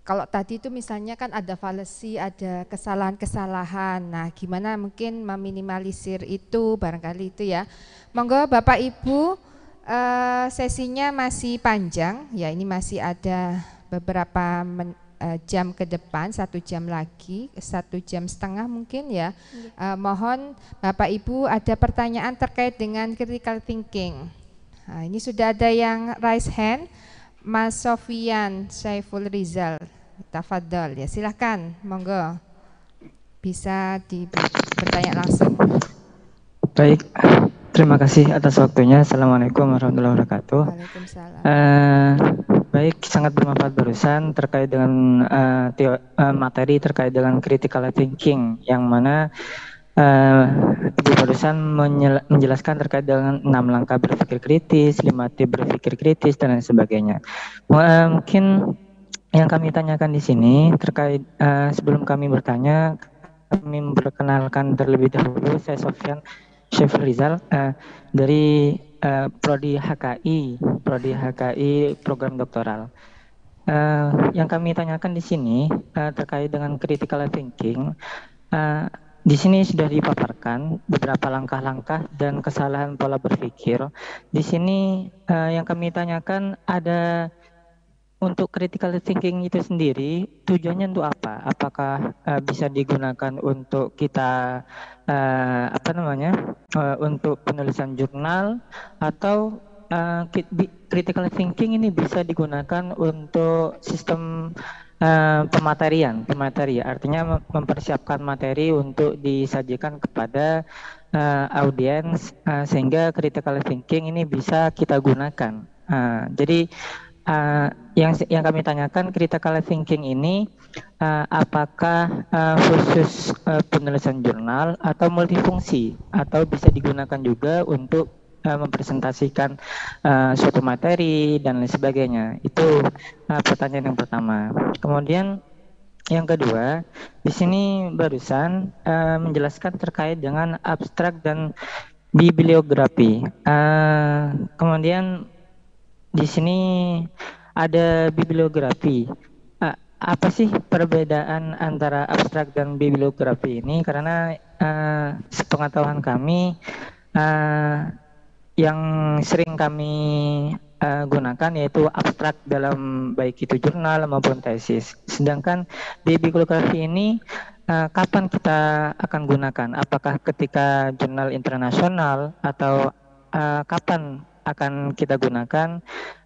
kalau tadi itu misalnya kan ada falesi, ada kesalahan-kesalahan. Nah, gimana mungkin meminimalisir itu barangkali itu ya. Monggo Bapak Ibu uh, sesinya masih panjang. Ya, ini masih ada beberapa men, uh, jam ke depan, satu jam lagi, satu jam setengah mungkin ya. ya. mohon Bapak Ibu ada pertanyaan terkait dengan critical thinking. Nah, ini sudah ada yang raise hand. Mas Sofian Saiful Rizal. Tafadol ya, silahkan, monggo. Bisa di bertanya langsung. Baik, terima kasih atas waktunya. Assalamualaikum warahmatullahi wabarakatuh. Waalaikumsalam. Uh, baik, sangat bermanfaat barusan terkait dengan uh, teo, uh, materi terkait dengan critical thinking yang mana Uh, Ibu barusan menjelaskan terkait dengan enam langkah berpikir kritis, lima tip berpikir kritis dan lain sebagainya. Uh, mungkin yang kami tanyakan di sini terkait uh, sebelum kami bertanya, kami memperkenalkan terlebih dahulu saya Sofian, Chef Rizal uh, dari uh, prodi HKI, prodi HKI program doktoral. Uh, yang kami tanyakan di sini uh, terkait dengan critical thinking. Uh, di sini sudah dipaparkan beberapa langkah-langkah dan kesalahan pola berpikir. Di sini uh, yang kami tanyakan ada untuk critical thinking itu sendiri tujuannya untuk apa? Apakah uh, bisa digunakan untuk kita uh, apa namanya uh, untuk penulisan jurnal atau uh, critical thinking ini bisa digunakan untuk sistem Eh, pematerian, pemateri artinya mempersiapkan materi untuk disajikan kepada uh, audiens uh, sehingga critical thinking ini bisa kita gunakan. Uh, jadi uh, yang yang kami tanyakan critical thinking ini uh, apakah uh, khusus uh, penulisan jurnal atau multifungsi atau bisa digunakan juga untuk Eh, mempresentasikan uh, suatu materi dan lain sebagainya. Itu uh, pertanyaan yang pertama. Kemudian yang kedua, di sini barusan uh, menjelaskan terkait dengan abstrak dan bibliografi. Uh, kemudian di sini ada bibliografi. Uh, apa sih perbedaan antara abstrak dan bibliografi ini? Karena uh, sepengetahuan kami, uh, yang sering kami uh, gunakan yaitu abstrak dalam baik itu jurnal maupun tesis. Sedangkan di bibliografi ini uh, kapan kita akan gunakan? Apakah ketika jurnal internasional atau uh, kapan akan kita gunakan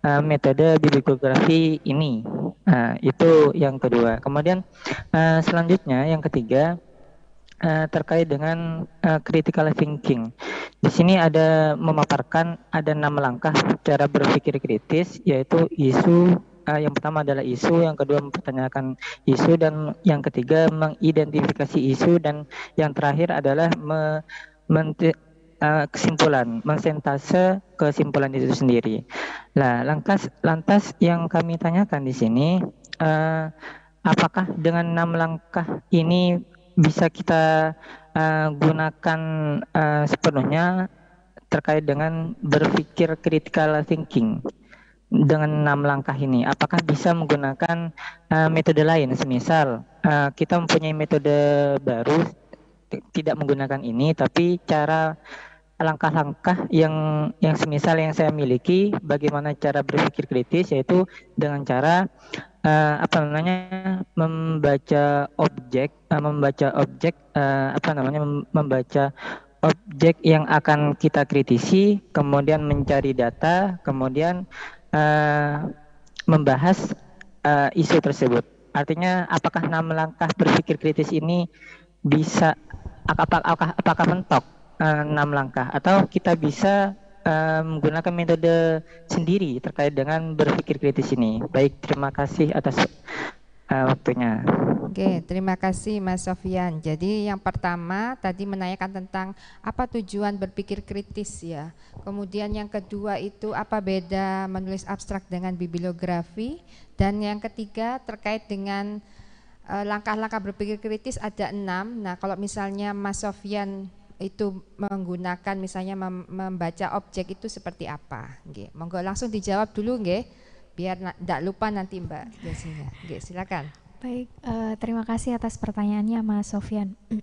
uh, metode bibliografi ini? Uh, itu yang kedua. Kemudian uh, selanjutnya yang ketiga Eh, terkait dengan uh, critical thinking. Di sini ada memaparkan ada enam langkah cara berpikir kritis, yaitu isu uh, yang pertama adalah isu, yang kedua mempertanyakan isu, dan yang ketiga mengidentifikasi isu, dan yang terakhir adalah me men kesimpulan, mensentase kesimpulan itu sendiri. Nah, lantas lantas yang kami tanyakan di sini, uh, apakah dengan enam langkah ini bisa kita uh, gunakan uh, sepenuhnya terkait dengan berpikir critical thinking dengan enam langkah ini apakah bisa menggunakan uh, metode lain semisal uh, kita mempunyai metode baru tidak menggunakan ini tapi cara langkah-langkah yang yang semisal yang saya miliki bagaimana cara berpikir kritis yaitu dengan cara uh, apa namanya membaca objek uh, membaca objek uh, apa namanya membaca objek yang akan kita kritisi kemudian mencari data kemudian uh, membahas uh, isu tersebut artinya apakah enam langkah berpikir kritis ini bisa apakah apakah, mentok Eh, enam uh, langkah atau kita bisa uh, menggunakan metode sendiri terkait dengan berpikir kritis ini. Baik, terima kasih atas uh, waktunya. Oke, terima kasih Mas Sofian. Jadi yang pertama tadi menanyakan tentang apa tujuan berpikir kritis ya. Kemudian yang kedua itu apa beda menulis abstrak dengan bibliografi dan yang ketiga terkait dengan langkah-langkah berpikir kritis ada enam. Nah, kalau misalnya Mas Sofian itu menggunakan misalnya membaca objek itu seperti apa? Nggih. Monggo langsung dijawab dulu nggih biar tidak lupa nanti Mbak Jessica. Nggih, silakan. Baik, uh, terima kasih atas pertanyaannya Mas Sofian.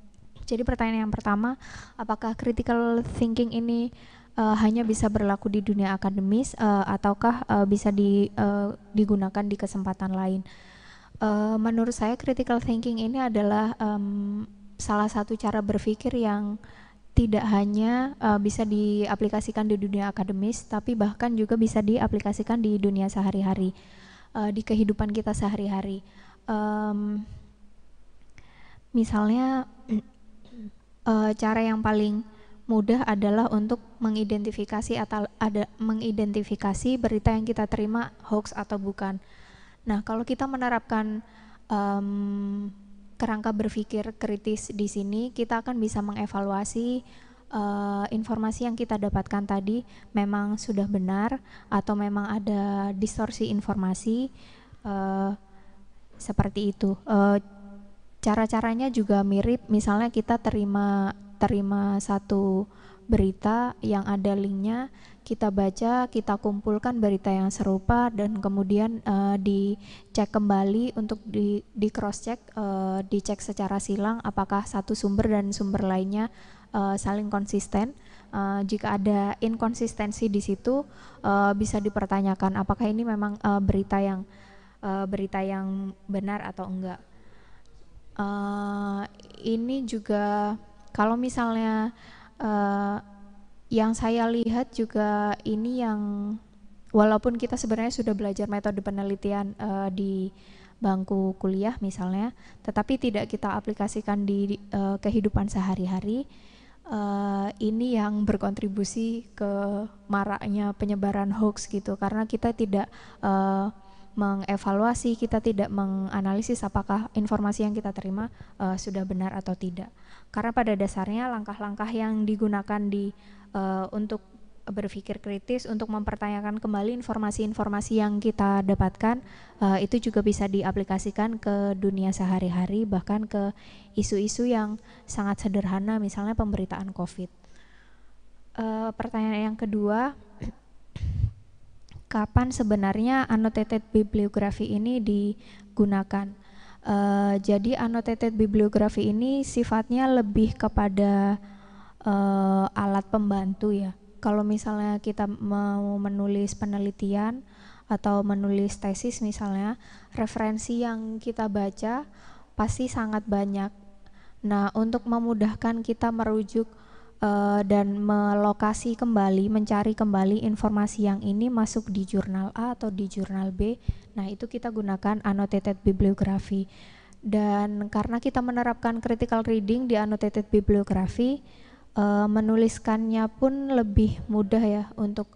Jadi pertanyaan yang pertama, apakah critical thinking ini uh, hanya bisa berlaku di dunia akademis uh, ataukah uh, bisa di, uh, digunakan di kesempatan lain? Uh, menurut saya critical thinking ini adalah um, salah satu cara berpikir yang tidak hanya uh, bisa diaplikasikan di dunia akademis, tapi bahkan juga bisa diaplikasikan di dunia sehari-hari, uh, di kehidupan kita sehari-hari. Um, misalnya, uh, cara yang paling mudah adalah untuk mengidentifikasi atau ada mengidentifikasi berita yang kita terima hoax atau bukan. Nah, kalau kita menerapkan um, kerangka berpikir kritis di sini kita akan bisa mengevaluasi uh, informasi yang kita dapatkan tadi memang sudah benar atau memang ada distorsi informasi uh, seperti itu. Uh, cara-caranya juga mirip misalnya kita terima terima satu berita yang ada linknya kita baca, kita kumpulkan berita yang serupa dan kemudian uh, dicek kembali untuk di, di cross check, uh, eh, dicek secara silang apakah satu sumber dan sumber lainnya uh, saling konsisten. Uh, jika ada inkonsistensi di situ uh, bisa dipertanyakan apakah ini memang uh, berita yang uh, berita yang benar atau enggak. Uh, ini juga kalau misalnya uh, yang saya lihat juga ini yang walaupun kita sebenarnya sudah belajar metode penelitian uh, di bangku kuliah misalnya, tetapi tidak kita aplikasikan di uh, kehidupan sehari-hari, uh, ini yang berkontribusi ke maraknya penyebaran hoax gitu, karena kita tidak uh, mengevaluasi, kita tidak menganalisis apakah informasi yang kita terima uh, sudah benar atau tidak. Karena pada dasarnya langkah-langkah yang digunakan di uh, untuk berpikir kritis untuk mempertanyakan kembali informasi-informasi yang kita dapatkan uh, itu juga bisa diaplikasikan ke dunia sehari-hari bahkan ke isu-isu yang sangat sederhana misalnya pemberitaan COVID. Uh, pertanyaan yang kedua, kapan sebenarnya annotated bibliografi ini digunakan? Uh, jadi annotated bibliografi ini sifatnya lebih kepada uh, alat pembantu ya. Kalau misalnya kita mau menulis penelitian atau menulis tesis misalnya, referensi yang kita baca pasti sangat banyak. Nah, untuk memudahkan kita merujuk uh, dan melokasi kembali, mencari kembali informasi yang ini masuk di jurnal A atau di jurnal B, nah itu kita gunakan annotated bibliography. Dan karena kita menerapkan critical reading di annotated bibliography, uh, menuliskannya pun lebih mudah ya untuk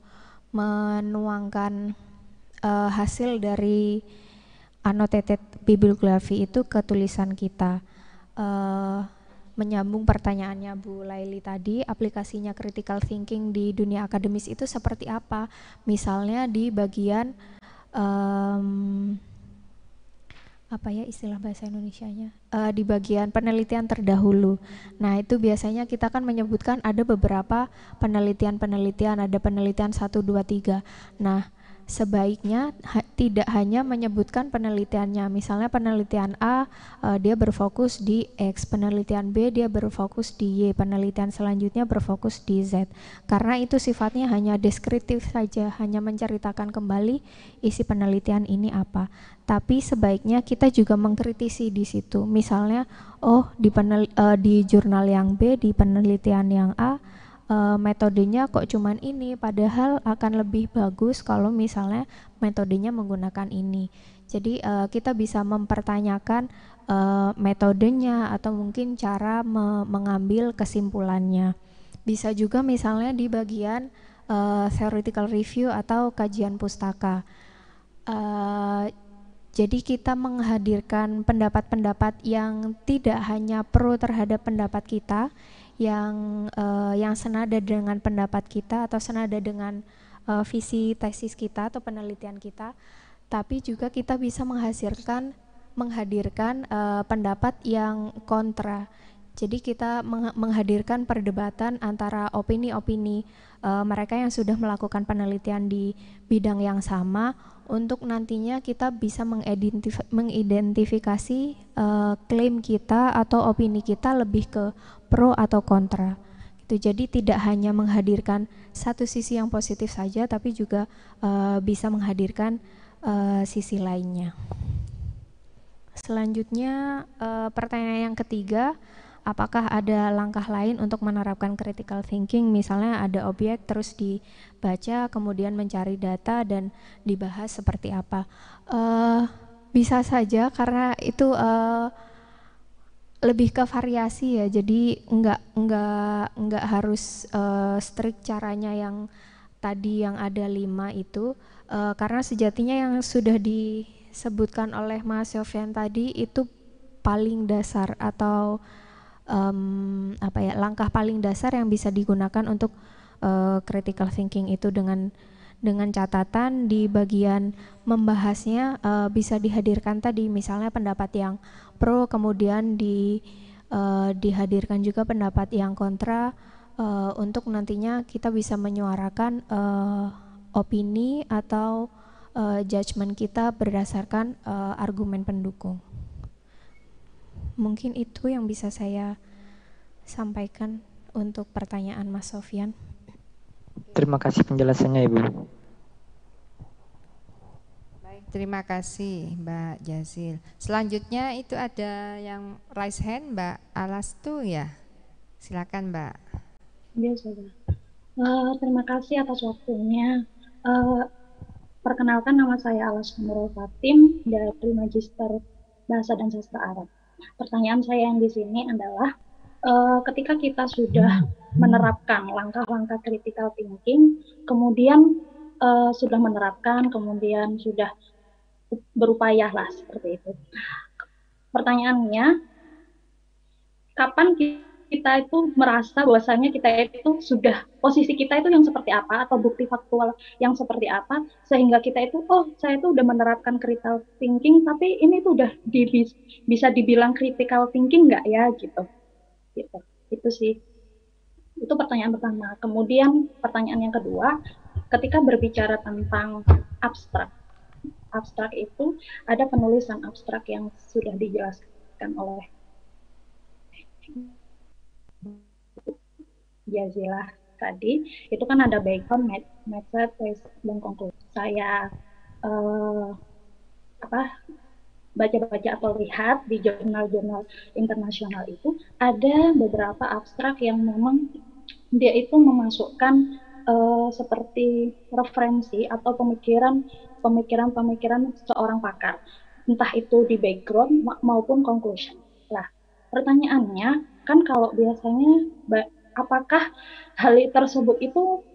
menuangkan uh, hasil dari annotated bibliografi itu ke tulisan kita. Uh, menyambung pertanyaannya Bu Laili tadi, aplikasinya critical thinking di dunia akademis itu seperti apa? Misalnya di bagian um, apa ya istilah bahasa Indonesia-nya uh, di bagian penelitian terdahulu. Nah, itu biasanya kita kan menyebutkan ada beberapa penelitian-penelitian, ada penelitian satu dua tiga. Nah, sebaiknya ha tidak hanya menyebutkan penelitiannya. Misalnya penelitian A uh, dia berfokus di X, penelitian B dia berfokus di Y, penelitian selanjutnya berfokus di Z. Karena itu sifatnya hanya deskriptif saja, hanya menceritakan kembali isi penelitian ini apa. Tapi sebaiknya kita juga mengkritisi di situ. Misalnya, oh di uh, di jurnal yang B, di penelitian yang A Eh, metodenya kok cuman ini padahal akan lebih bagus kalau misalnya metodenya menggunakan ini jadi uh, kita bisa mempertanyakan uh, metodenya atau mungkin cara me mengambil kesimpulannya bisa juga misalnya di bagian uh, theoretical review atau kajian pustaka uh, jadi kita menghadirkan pendapat-pendapat yang tidak hanya pro terhadap pendapat kita, yang uh, yang senada dengan pendapat kita atau senada dengan uh, visi tesis kita atau penelitian kita, tapi juga kita bisa menghasilkan menghadirkan uh, pendapat yang kontra. Jadi kita menghadirkan perdebatan antara opini-opini uh, mereka yang sudah melakukan penelitian di bidang yang sama untuk nantinya kita bisa mengidentif mengidentifikasi uh, klaim kita atau opini kita lebih ke pro atau kontra. Gitu. Jadi tidak hanya menghadirkan satu sisi yang positif saja, tapi juga uh, bisa menghadirkan uh, sisi lainnya. Selanjutnya uh, pertanyaan yang ketiga, apakah ada langkah lain untuk menerapkan critical thinking? Misalnya ada objek terus di baca kemudian mencari data dan dibahas seperti apa uh, bisa saja karena itu uh, lebih ke variasi ya jadi nggak nggak nggak harus uh, strict caranya yang tadi yang ada lima itu uh, karena sejatinya yang sudah disebutkan oleh Mas Sofian tadi itu paling dasar atau um, apa ya langkah paling dasar yang bisa digunakan untuk uh, critical thinking itu dengan dengan catatan di bagian membahasnya uh, bisa dihadirkan tadi misalnya pendapat yang pro kemudian di uh, dihadirkan juga pendapat yang kontra uh, untuk nantinya kita bisa menyuarakan uh, opini atau uh, judgement kita berdasarkan uh, argumen pendukung. Mungkin itu yang bisa saya sampaikan untuk pertanyaan Mas Sofian. Terima kasih penjelasannya Ibu. Baik, terima kasih Mbak Jazil. Selanjutnya itu ada yang raise hand Mbak Alastu ya. Silakan Mbak. Ya, Uh, terima kasih atas waktunya. Uh, perkenalkan nama saya Alas Nurul Fatim dari Magister Bahasa dan Sastra Arab. Pertanyaan saya yang di sini adalah uh, ketika kita sudah menerapkan langkah-langkah critical thinking, kemudian uh, sudah menerapkan, kemudian sudah berupaya lah seperti itu. Pertanyaannya, kapan kita itu merasa bahwasanya kita itu sudah posisi kita itu yang seperti apa atau bukti faktual yang seperti apa sehingga kita itu oh saya itu udah menerapkan critical thinking tapi ini tuh udah di, bisa dibilang critical thinking nggak ya gitu gitu itu sih itu pertanyaan pertama kemudian pertanyaan yang kedua ketika berbicara tentang abstrak abstrak itu ada penulisan abstrak yang sudah dijelaskan oleh Jazilah tadi itu kan ada background method, method dan conclusion saya uh, apa baca-baca atau lihat di jurnal-jurnal internasional itu ada beberapa abstrak yang memang dia itu memasukkan uh, seperti referensi atau pemikiran pemikiran-pemikiran seorang pakar entah itu di background ma maupun conclusion. Nah, pertanyaannya kan kalau biasanya apakah hal tersebut itu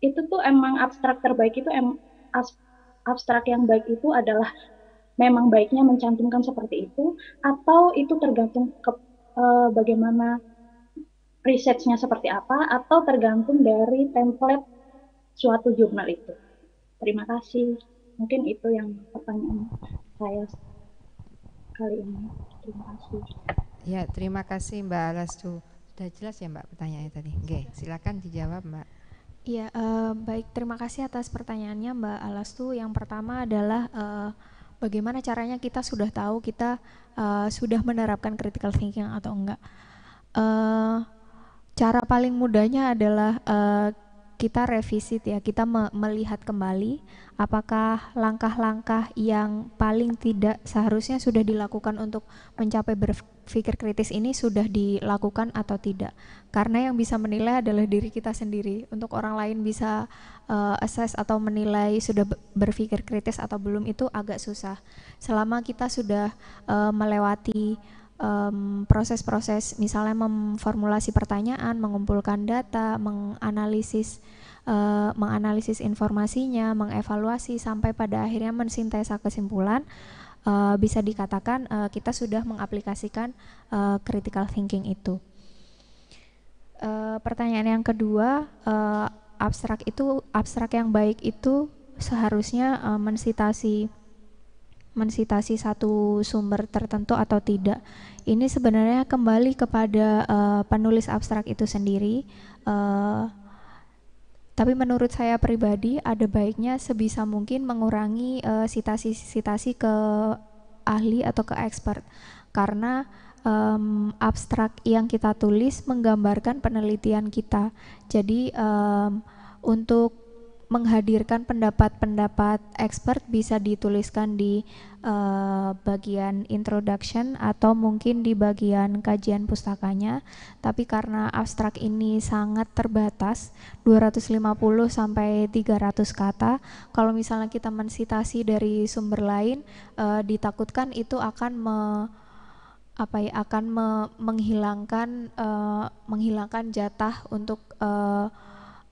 itu tuh emang abstrak terbaik itu em, abstrak yang baik itu adalah memang baiknya mencantumkan seperti itu atau itu tergantung ke uh, bagaimana researchnya seperti apa atau tergantung dari template suatu jurnal itu. Terima kasih. Mungkin itu yang pertanyaan saya kali ini. Terima kasih. Ya, terima kasih Mbak Alastu. Sudah jelas ya Mbak pertanyaannya tadi? Oke, silakan dijawab Mbak. ya uh, baik. Terima kasih atas pertanyaannya Mbak Alastu. Yang pertama adalah uh, bagaimana caranya kita sudah tahu kita uh, sudah menerapkan critical thinking atau enggak. Uh, cara paling mudahnya adalah uh, kita revisit ya, kita me melihat kembali apakah langkah-langkah yang paling tidak seharusnya sudah dilakukan untuk mencapai berpikir kritis ini sudah dilakukan atau tidak. Karena yang bisa menilai adalah diri kita sendiri. Untuk orang lain bisa uh, assess atau menilai sudah berpikir kritis atau belum itu agak susah. Selama kita sudah uh, melewati proses proses-proses misalnya memformulasi pertanyaan, mengumpulkan data, menganalisis uh, menganalisis informasinya, mengevaluasi sampai pada akhirnya mensintesa kesimpulan uh, bisa dikatakan uh, kita sudah mengaplikasikan uh, critical thinking itu. Uh, pertanyaan yang kedua, uh, abstrak itu abstrak yang baik itu seharusnya uh, mensitasi mensitasi satu sumber tertentu atau tidak ini sebenarnya kembali kepada uh, penulis abstrak itu sendiri. Uh, tapi menurut saya pribadi ada baiknya sebisa mungkin mengurangi eh, sitasi-sitasi uh, ke ahli atau ke expert karena um, abstrak yang kita tulis menggambarkan penelitian kita. Jadi um, untuk menghadirkan pendapat-pendapat expert bisa dituliskan di Eh, bagian introduction atau mungkin di bagian kajian pustakanya tapi karena abstrak ini sangat terbatas 250 sampai 300 kata kalau misalnya kita mensitasi dari sumber lain uh, ditakutkan itu akan me apa ya akan me menghilangkan uh, menghilangkan jatah untuk uh,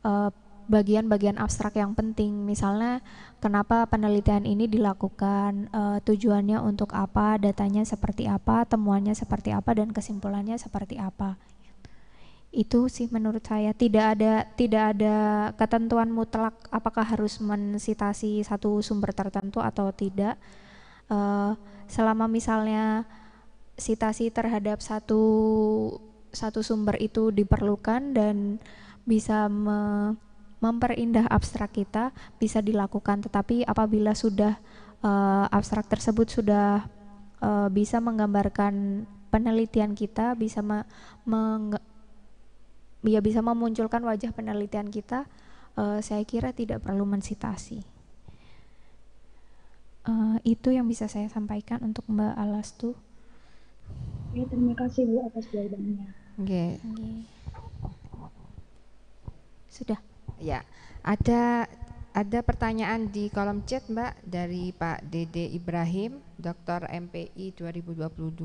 uh, bagian-bagian abstrak yang penting misalnya kenapa penelitian ini dilakukan uh, tujuannya untuk apa datanya seperti apa temuannya seperti apa dan kesimpulannya seperti apa itu sih menurut saya tidak ada tidak ada ketentuan mutlak apakah harus mensitasi satu sumber tertentu atau tidak uh, selama misalnya sitasi terhadap satu satu sumber itu diperlukan dan bisa me memperindah abstrak kita bisa dilakukan tetapi apabila sudah uh, abstrak tersebut sudah uh, bisa menggambarkan penelitian kita bisa meng ya bisa memunculkan wajah penelitian kita uh, saya kira tidak perlu mensitasi uh, itu yang bisa saya sampaikan untuk Mbak Alastu Oke, terima kasih Bu atas jawabannya. Oke. Okay. Okay. Sudah. Ya, ada ada pertanyaan di kolom chat Mbak dari Pak Dede Ibrahim, Dr. MPI 2022.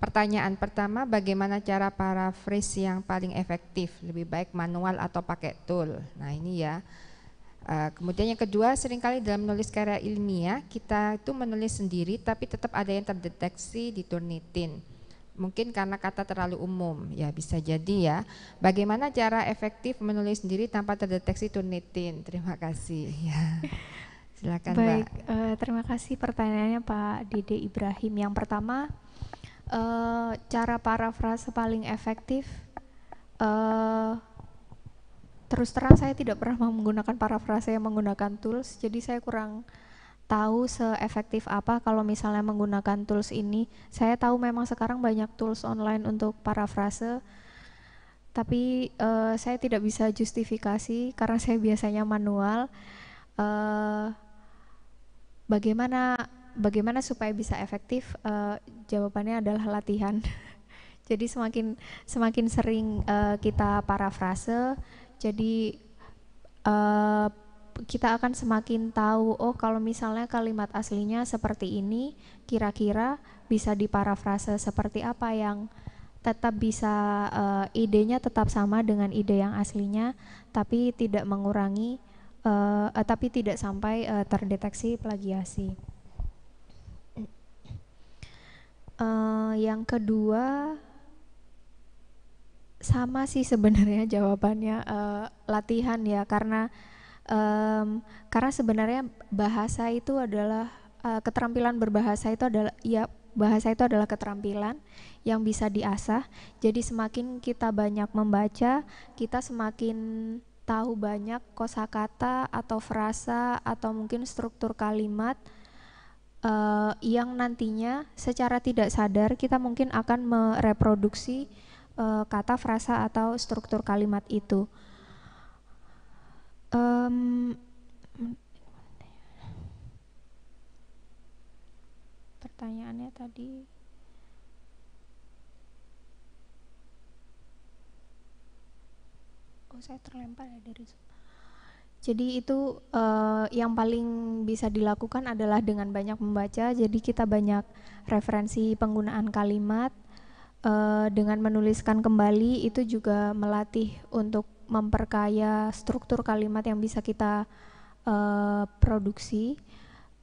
Pertanyaan pertama, bagaimana cara paraphrase yang paling efektif? Lebih baik manual atau pakai tool? Nah ini ya. Uh, kemudian yang kedua, seringkali dalam menulis karya ilmiah, kita itu menulis sendiri tapi tetap ada yang terdeteksi di Turnitin. Mungkin karena kata terlalu umum, ya bisa jadi ya. Bagaimana cara efektif menulis sendiri tanpa terdeteksi tunitin? Terima kasih. Ya. Silakan Baik, Mbak. Uh, eh, terima kasih pertanyaannya Pak Dede Ibrahim. Yang pertama, uh, cara parafrase paling efektif uh, terus terang saya tidak pernah menggunakan parafrase yang menggunakan tools, jadi saya kurang tahu seefektif apa kalau misalnya menggunakan tools ini. Saya tahu memang sekarang banyak tools online untuk parafrase, tapi uh, saya tidak bisa justifikasi karena saya biasanya manual. Uh, bagaimana bagaimana supaya bisa efektif? Uh, jawabannya adalah latihan. jadi semakin semakin sering uh, kita parafrase, jadi uh, kita akan semakin tahu oh kalau misalnya kalimat aslinya seperti ini kira-kira bisa diparafrase seperti apa yang tetap bisa uh, idenya tetap sama dengan ide yang aslinya tapi tidak mengurangi uh, uh, tapi tidak sampai uh, terdeteksi plagiasi. Uh, yang kedua sama sih sebenarnya jawabannya uh, latihan ya karena um, karena sebenarnya bahasa itu adalah uh, keterampilan berbahasa itu adalah ya bahasa itu adalah keterampilan yang bisa diasah. Jadi semakin kita banyak membaca, kita semakin tahu banyak kosakata atau frasa atau mungkin struktur kalimat uh, yang nantinya secara tidak sadar kita mungkin akan mereproduksi uh, kata frasa atau struktur kalimat itu um, pertanyaannya tadi oh saya terlempar ya dari jadi itu uh, yang paling bisa dilakukan adalah dengan banyak membaca. Jadi kita banyak referensi penggunaan kalimat uh, dengan menuliskan kembali itu juga melatih untuk memperkaya struktur kalimat yang bisa kita uh, produksi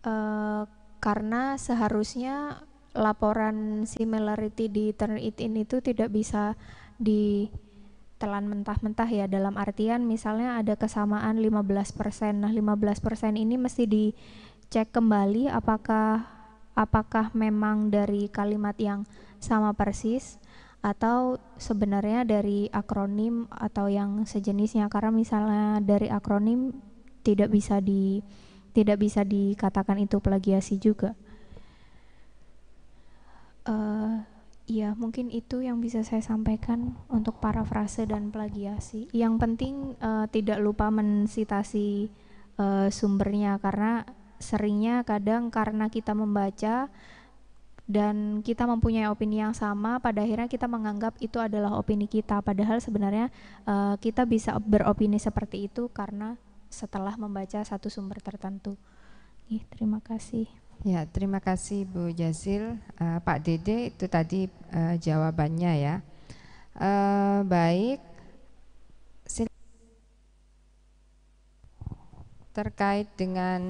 uh, karena seharusnya laporan similarity di Turnitin itu tidak bisa ditelan mentah-mentah ya dalam artian misalnya ada kesamaan 15%. Nah, 15% ini mesti dicek kembali apakah apakah memang dari kalimat yang sama persis atau sebenarnya dari akronim atau yang sejenisnya karena misalnya dari akronim tidak bisa di tidak bisa dikatakan itu plagiasi juga. Uh, ya mungkin itu yang bisa saya sampaikan untuk parafrase dan plagiasi. Yang penting uh, tidak lupa mensitasi uh, sumbernya karena seringnya kadang karena kita membaca dan kita mempunyai opini yang sama pada akhirnya kita menganggap itu adalah opini kita padahal sebenarnya uh, kita bisa beropini seperti itu karena setelah membaca satu sumber tertentu. Ih, terima kasih. Ya, terima kasih Bu Jazil. Uh, Pak Dede itu tadi uh, jawabannya ya. Uh, baik. Terkait dengan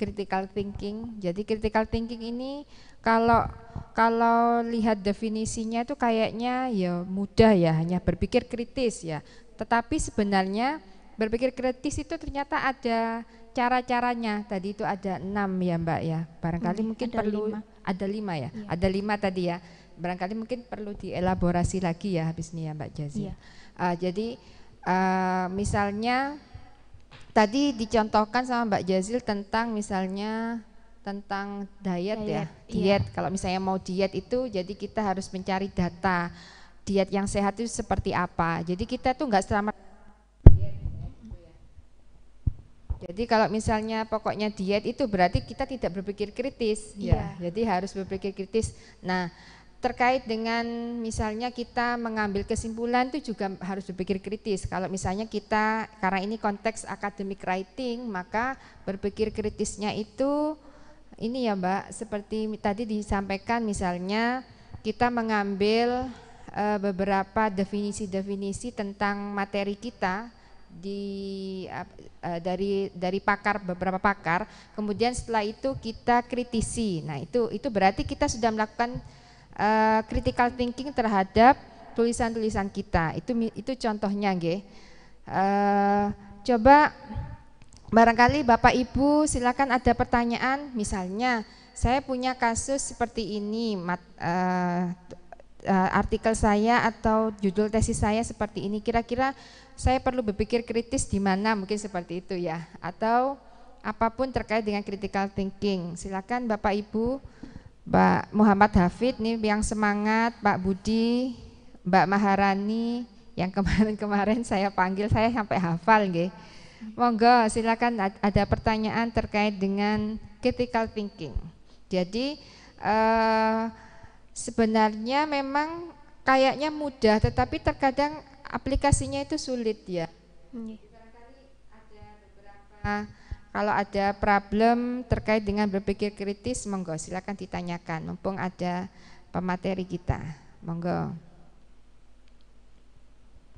critical thinking. Jadi critical thinking ini kalau kalau lihat definisinya itu kayaknya ya mudah ya hanya berpikir kritis ya. Tetapi sebenarnya berpikir kritis itu ternyata ada cara-caranya. Tadi itu ada enam ya Mbak ya. Barangkali hmm, mungkin ada perlu lima. ada lima ya. ya. Ada lima tadi ya. Barangkali mungkin perlu dielaborasi lagi ya habis ini ya Mbak Jazia. Ya. Uh, ah, jadi uh, misalnya tadi dicontohkan sama Mbak Jazil tentang misalnya tentang diet, diet ya diet iya. kalau misalnya mau diet itu jadi kita harus mencari data diet yang sehat itu seperti apa jadi kita tuh nggak selamat. jadi kalau misalnya pokoknya diet itu berarti kita tidak berpikir kritis iya. ya jadi harus berpikir kritis nah terkait dengan misalnya kita mengambil kesimpulan itu juga harus berpikir kritis. Kalau misalnya kita karena ini konteks akademik writing, maka berpikir kritisnya itu ini ya, Mbak, seperti tadi disampaikan misalnya kita mengambil e, beberapa definisi-definisi tentang materi kita di e, dari dari pakar beberapa pakar, kemudian setelah itu kita kritisi. Nah, itu itu berarti kita sudah melakukan Eh, critical thinking terhadap tulisan-tulisan kita. Itu itu contohnya nggih. Uh, coba barangkali Bapak Ibu silakan ada pertanyaan misalnya saya punya kasus seperti ini mat, uh, uh, artikel saya atau judul tesis saya seperti ini kira-kira saya perlu berpikir kritis di mana mungkin seperti itu ya atau apapun terkait dengan critical thinking silakan Bapak Ibu Pak Muhammad Hafid nih yang semangat, Pak Budi, Mbak Maharani yang kemarin-kemarin saya panggil saya sampai hafal nggih. Monggo silakan ada pertanyaan terkait dengan critical thinking. Jadi eh, sebenarnya memang kayaknya mudah tetapi terkadang aplikasinya itu sulit ya. Iya. Ada beberapa kalau ada problem terkait dengan berpikir kritis, monggo silakan ditanyakan. Mumpung ada pemateri kita, monggo.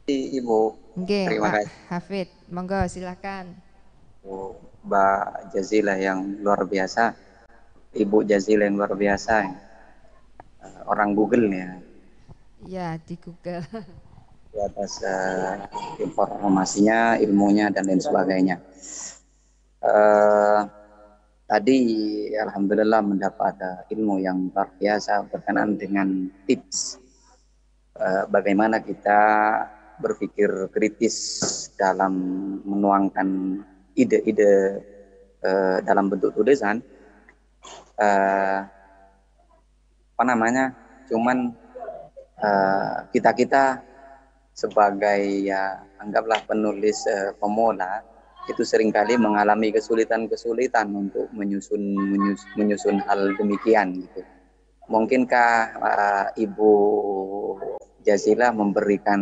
Ibu. Oke, Terima Pak kasih. Hafid, monggo silakan. Bu, Mbak Jazila yang luar biasa, Ibu Jazila yang luar biasa, eh, orang Google ya. Ya di Google. Di atas uh, informasinya, ilmunya dan lain sebagainya. Eh, tadi alhamdulillah mendapat eh, ilmu yang luar biasa berkenaan dengan tips uh, bagaimana kita berpikir kritis dalam menuangkan ide-ide uh, dalam bentuk tulisan uh, apa namanya cuman uh, kita kita sebagai ya anggaplah penulis uh, pemula itu seringkali mengalami kesulitan-kesulitan untuk menyusun menyusun, menyusun hal demikian gitu. Mungkinkah uh, Ibu Jazila memberikan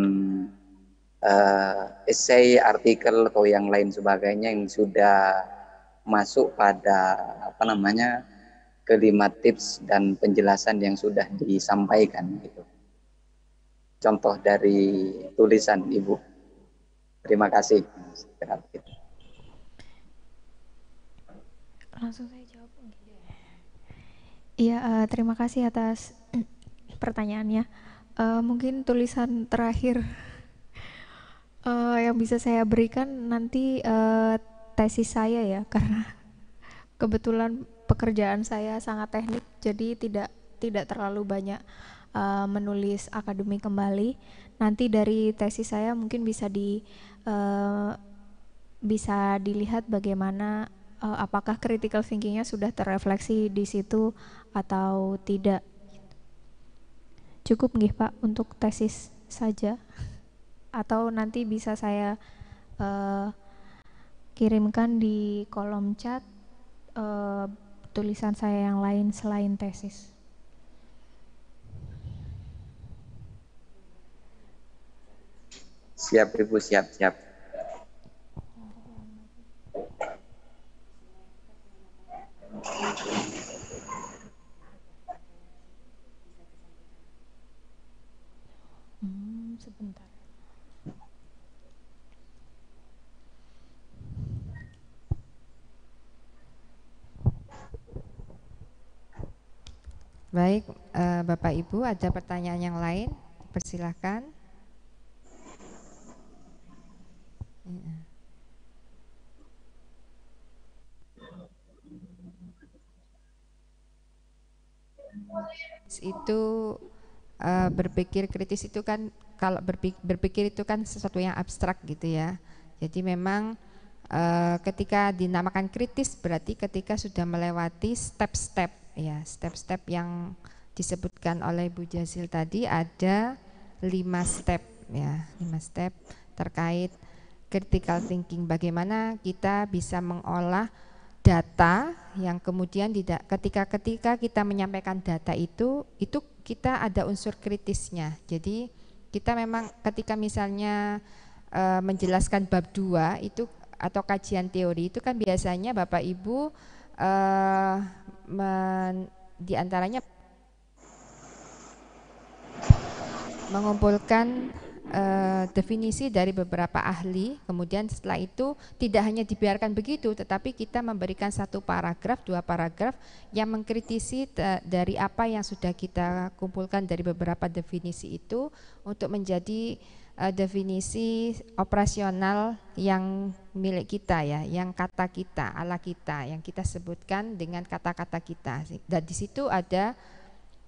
uh, eh, esai, artikel atau yang lain sebagainya yang sudah masuk pada apa namanya kelima tips dan penjelasan yang sudah disampaikan gitu. Contoh dari tulisan Ibu. Terima kasih. langsung saya jawab iya uh, terima kasih atas pertanyaannya uh, mungkin tulisan terakhir uh, yang bisa saya berikan nanti uh, tesis saya ya karena kebetulan pekerjaan saya sangat teknik jadi tidak tidak terlalu banyak uh, menulis akademi kembali nanti dari tesis saya mungkin bisa di uh, bisa dilihat bagaimana uh, apakah critical thinkingnya sudah terrefleksi di situ atau tidak cukup nggih pak untuk tesis saja atau nanti bisa saya uh, kirimkan di kolom chat uh, tulisan saya yang lain selain tesis siap ibu siap siap Baik, uh, Bapak Ibu, ada pertanyaan yang lain? Persilahkan. Iya. Itu uh, berpikir kritis itu kan kalau berpikir, berpikir itu kan sesuatu yang abstrak gitu ya. Jadi memang uh, ketika dinamakan kritis berarti ketika sudah melewati step-step ya step-step yang disebutkan oleh Bu Jazil tadi ada lima step ya lima step terkait critical thinking bagaimana kita bisa mengolah data yang kemudian tidak ketika ketika kita menyampaikan data itu itu kita ada unsur kritisnya jadi kita memang ketika misalnya e, menjelaskan bab dua itu atau kajian teori itu kan biasanya Bapak Ibu e, men, di antaranya mengumpulkan uh, definisi dari beberapa ahli, kemudian setelah itu tidak hanya dibiarkan begitu, tetapi kita memberikan satu paragraf, dua paragraf yang mengkritisi eh, dari apa yang sudah kita kumpulkan dari beberapa definisi itu untuk menjadi uh, definisi operasional yang milik kita ya, yang kata kita, ala kita, yang kita sebutkan dengan kata-kata kita. Dan di situ ada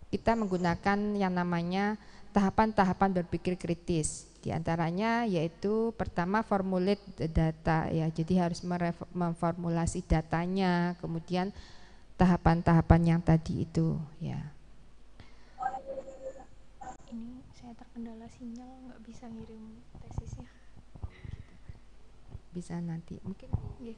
kita menggunakan yang namanya tahapan-tahapan berpikir kritis. Di antaranya yaitu pertama formulate data ya, jadi harus memformulasi datanya, kemudian tahapan-tahapan yang tadi itu ya kendala sinyal nggak bisa ngirim tesisnya bisa nanti mungkin yeah.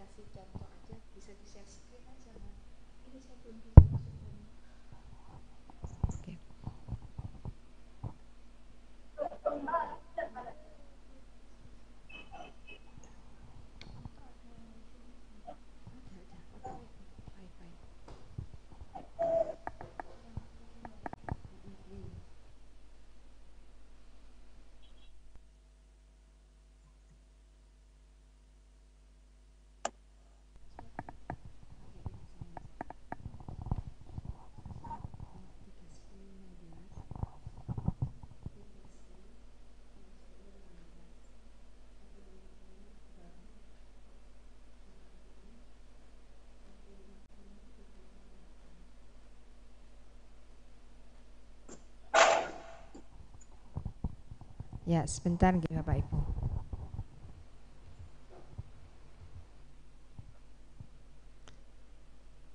Ya, sebentar Bapak Ibu.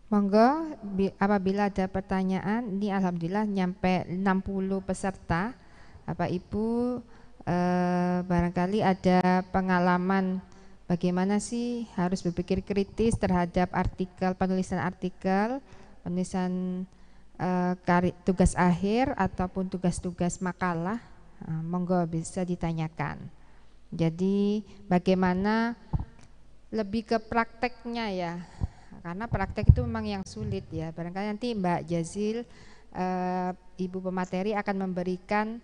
Monggo apabila ada pertanyaan, ini alhamdulillah nyampe 60 peserta. Bapak Ibu eh, barangkali ada pengalaman bagaimana sih harus berpikir kritis terhadap artikel, penulisan artikel, penulisan eh, tugas akhir ataupun tugas-tugas makalah Eh, monggo bisa ditanyakan. Jadi bagaimana lebih ke prakteknya ya, karena praktek itu memang yang sulit ya. Barangkali nanti Mbak Jazil, e, ibu pemateri akan memberikan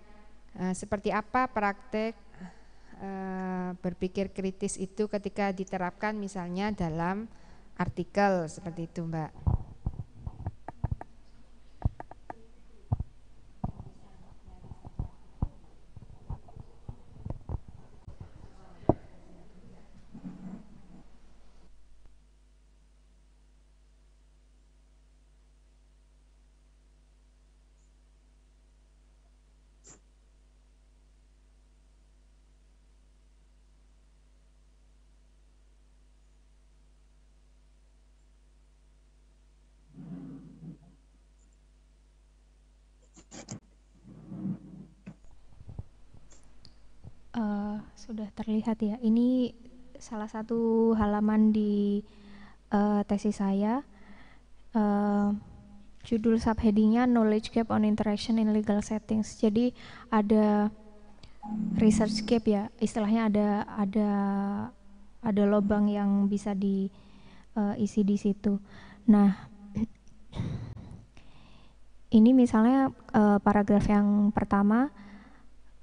e, seperti apa praktek e, berpikir kritis itu ketika diterapkan misalnya dalam artikel seperti itu Mbak. sudah terlihat ya ini salah satu halaman di uh, tesis saya uh, judul subheadingnya knowledge gap on interaction in legal settings jadi ada research gap ya istilahnya ada ada ada lubang yang bisa diisi eh, uh, di situ nah ini misalnya uh, paragraf yang pertama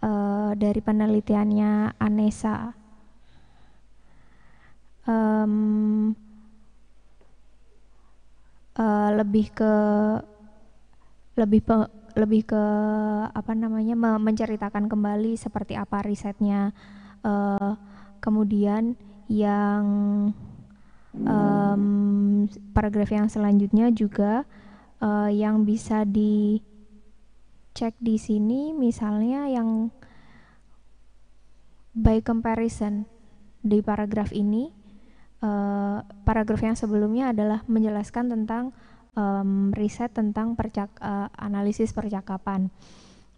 uh, dari penelitiannya Anesa. Um, uh, eh, lebih ke lebih pe, lebih ke apa namanya menceritakan kembali seperti apa risetnya uh, kemudian yang um, paragraf yang selanjutnya juga uh, yang bisa di cek di sini misalnya yang by comparison di paragraf ini uh, paragraf yang sebelumnya adalah menjelaskan tentang um, riset tentang percak uh, analisis percakapan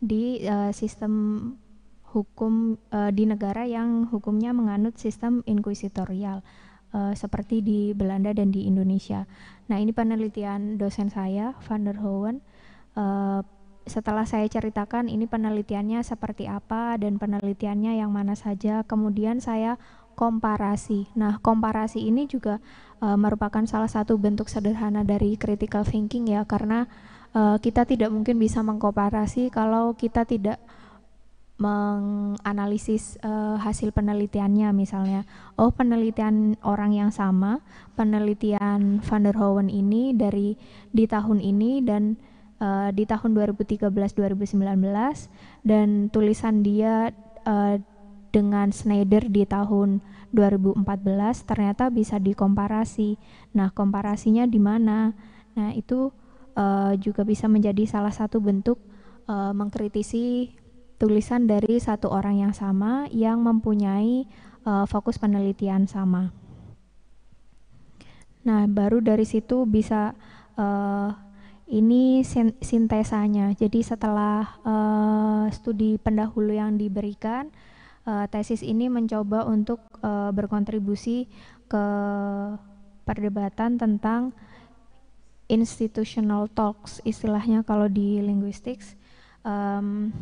di uh, sistem hukum uh, di negara yang hukumnya menganut sistem inkuisitorial uh, seperti di Belanda dan di Indonesia. Nah, ini penelitian dosen saya Van der Hoen uh, setelah saya ceritakan ini penelitiannya seperti apa dan penelitiannya yang mana saja, kemudian saya komparasi. Nah, komparasi ini juga uh, merupakan salah satu bentuk sederhana dari critical thinking ya karena uh, kita tidak mungkin bisa mengkomparasi kalau kita tidak menganalisis uh, hasil penelitiannya misalnya oh penelitian orang yang sama penelitian Van der Hoen ini dari di tahun ini dan uh, di tahun 2013-2019 dan tulisan dia uh, dengan Schneider di tahun 2014 ternyata bisa dikomparasi. Nah, komparasinya di mana? Nah, itu uh, juga bisa menjadi salah satu bentuk uh, mengkritisi tulisan dari satu orang yang sama yang mempunyai uh, fokus penelitian sama. Nah, baru dari situ bisa uh, ini sintesanya. Jadi setelah uh, studi pendahulu yang diberikan, uh, tesis ini mencoba untuk uh, berkontribusi ke perdebatan tentang institutional talks, istilahnya kalau di linguistics. Um,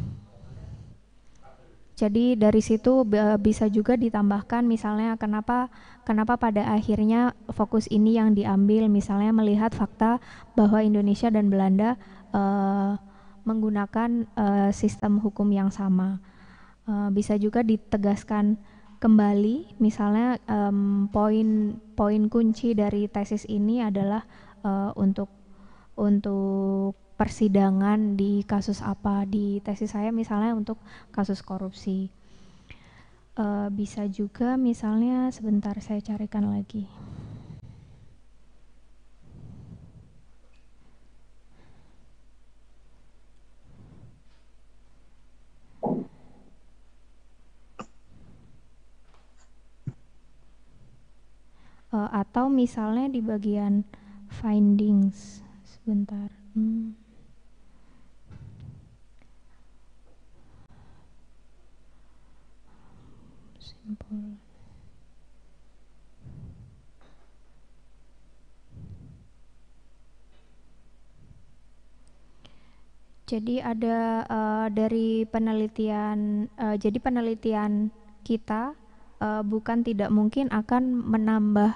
jadi dari situ bisa juga ditambahkan misalnya kenapa kenapa pada akhirnya fokus ini yang diambil misalnya melihat fakta bahwa Indonesia dan Belanda uh, menggunakan uh, sistem hukum yang sama. Uh, bisa juga ditegaskan kembali misalnya um, poin poin kunci dari tesis ini adalah uh, untuk untuk persidangan di kasus apa di tesis saya misalnya untuk kasus korupsi uh, bisa juga misalnya sebentar saya carikan lagi uh, atau misalnya di bagian findings sebentar hmm. Jadi ada uh, dari penelitian uh, jadi penelitian kita uh, bukan tidak mungkin akan menambah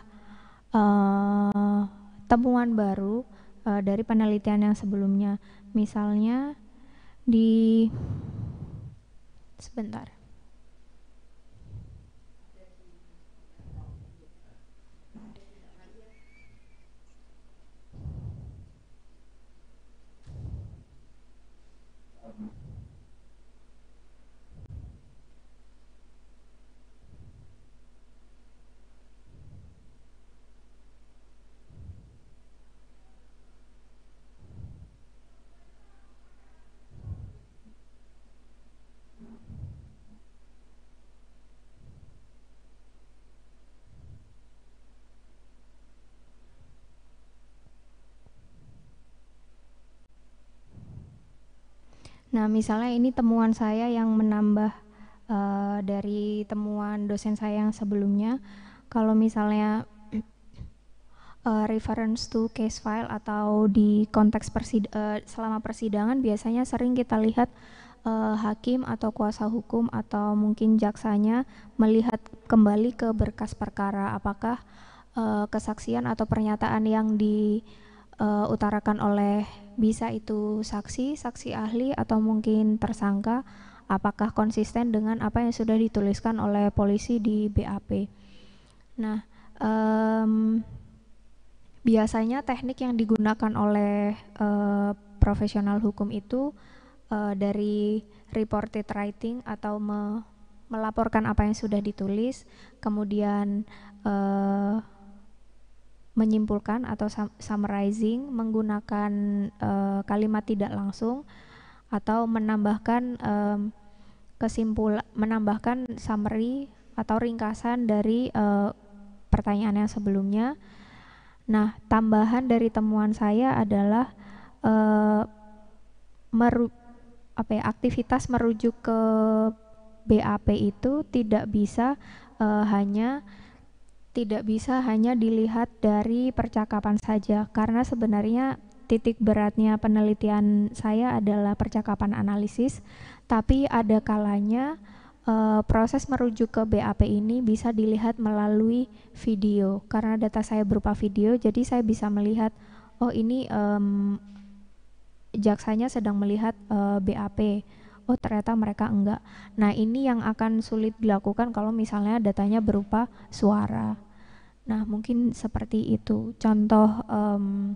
uh, temuan baru uh, dari penelitian yang sebelumnya. Misalnya di sebentar. Nah, misalnya ini temuan saya yang menambah uh, dari temuan dosen saya yang sebelumnya. Kalau misalnya uh, reference to case file atau di konteks persid uh, selama persidangan biasanya sering kita lihat uh, hakim atau kuasa hukum atau mungkin jaksanya melihat kembali ke berkas perkara apakah uh, kesaksian atau pernyataan yang di uh, utarakan oleh bisa itu saksi, saksi ahli atau mungkin tersangka apakah konsisten dengan apa yang sudah dituliskan oleh polisi di BAP. Nah, um, biasanya teknik yang digunakan oleh uh, profesional hukum itu uh, dari reported writing atau me melaporkan apa yang sudah ditulis, kemudian uh, menyimpulkan atau summarizing menggunakan uh, kalimat tidak langsung atau menambahkan um, kesimpulan menambahkan summary atau ringkasan dari uh, pertanyaan yang sebelumnya. Nah, tambahan dari temuan saya adalah uh, meru apa ya, aktivitas merujuk ke BAP itu tidak bisa uh, hanya tidak bisa hanya dilihat dari percakapan saja, karena sebenarnya titik beratnya penelitian saya adalah percakapan analisis, tapi ada kalanya e, proses merujuk ke BAP ini bisa dilihat melalui video, karena data saya berupa video, jadi saya bisa melihat, oh ini um, jaksanya sedang melihat e, eh, BAP oh ternyata mereka enggak. Nah, ini yang akan sulit dilakukan kalau misalnya datanya berupa suara. Nah, mungkin seperti itu. Contoh um,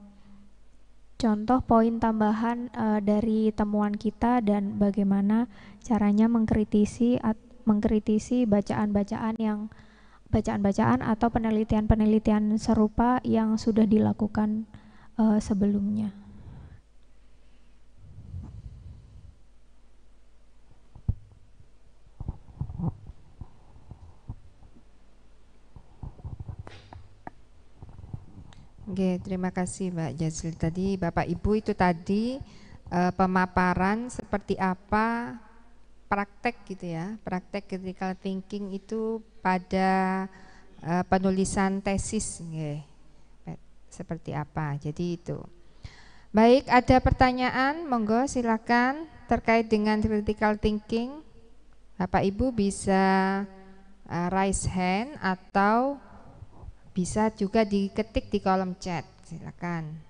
contoh poin tambahan uh, dari temuan kita dan bagaimana caranya mengkritisi at, mengkritisi bacaan-bacaan yang bacaan-bacaan atau penelitian-penelitian serupa yang sudah dilakukan uh, sebelumnya. Oke, terima kasih Mbak Jazil Tadi Bapak Ibu itu tadi eh, pemaparan seperti apa praktek gitu ya, praktek critical thinking itu pada eh, penulisan tesis, nge, seperti apa. Jadi itu. Baik, ada pertanyaan, monggo silakan terkait dengan critical thinking. Bapak Ibu bisa uh, raise hand atau bisa juga diketik di kolom chat, silakan.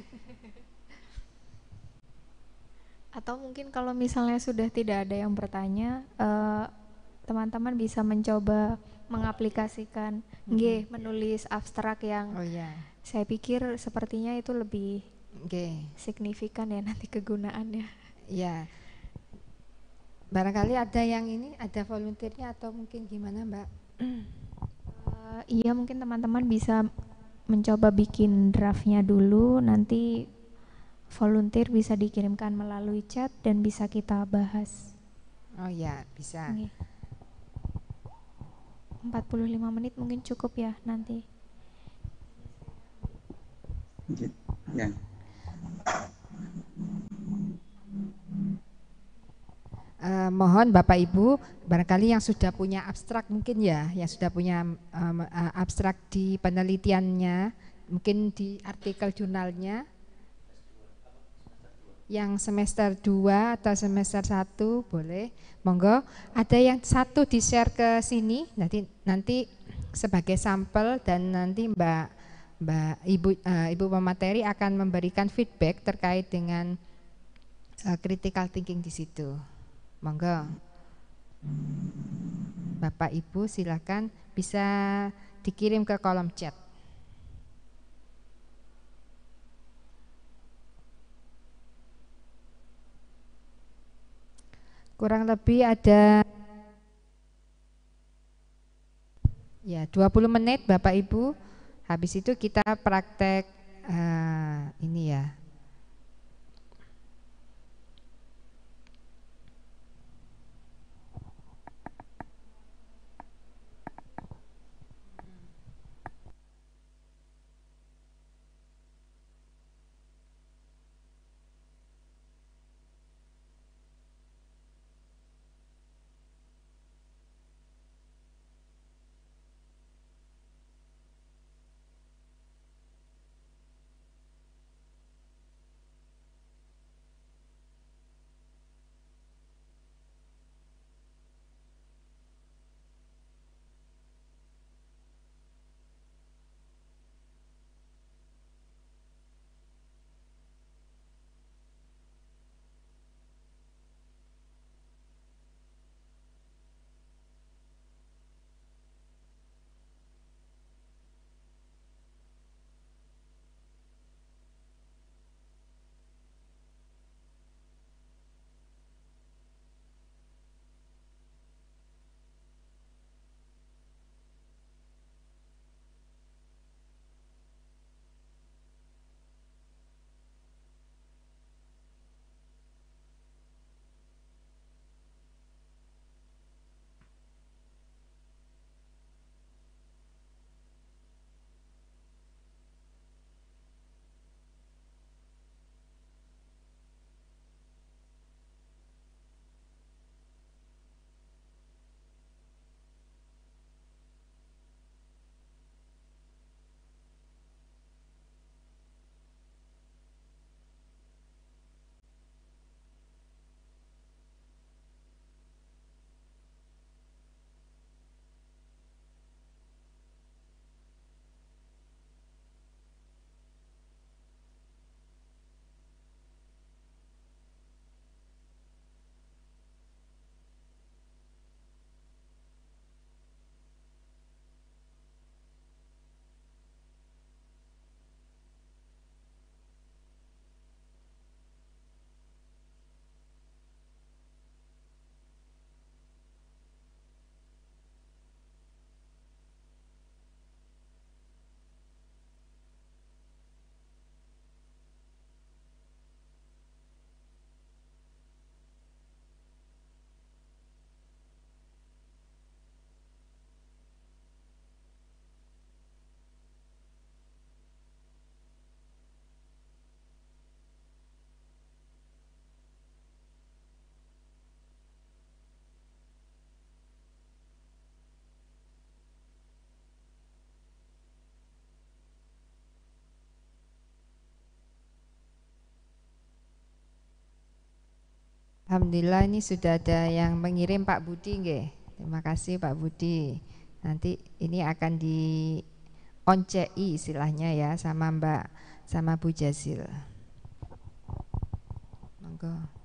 atau mungkin kalau misalnya sudah tidak ada yang bertanya eh, teman-teman uh, bisa mencoba mengaplikasikan hmm. G menulis abstrak yang oh, yeah. saya pikir sepertinya itu lebih G. signifikan ya nanti kegunaannya ya barangkali ada yang ini ada volunteernya atau mungkin gimana mbak uh, iya mungkin teman-teman bisa mencoba bikin draftnya dulu nanti volunteer bisa dikirimkan melalui chat dan bisa kita bahas oh ya bisa okay. 45 menit mungkin cukup ya nanti ya yeah. eh, mohon Bapak Ibu barangkali yang sudah punya abstrak mungkin ya, yang sudah punya eh, abstrak di penelitiannya, mungkin di artikel jurnalnya yang semester 2 atau semester 1 boleh monggo ada yang satu di share ke sini nanti nanti sebagai sampel dan nanti Mbak Mbak Ibu uh, Ibu pemateri akan memberikan feedback terkait dengan uh, critical thinking di situ. Monggo. Bapak Ibu silakan bisa dikirim ke kolom chat. Kurang lebih ada ya 20 menit Bapak Ibu. Habis itu kita praktek uh, ini ya Alhamdulillah ini sudah ada yang mengirim Pak Budi nge. Terima kasih Pak Budi. Nanti ini akan di oncei istilahnya ya sama Mbak sama Bu Jazil. Monggo.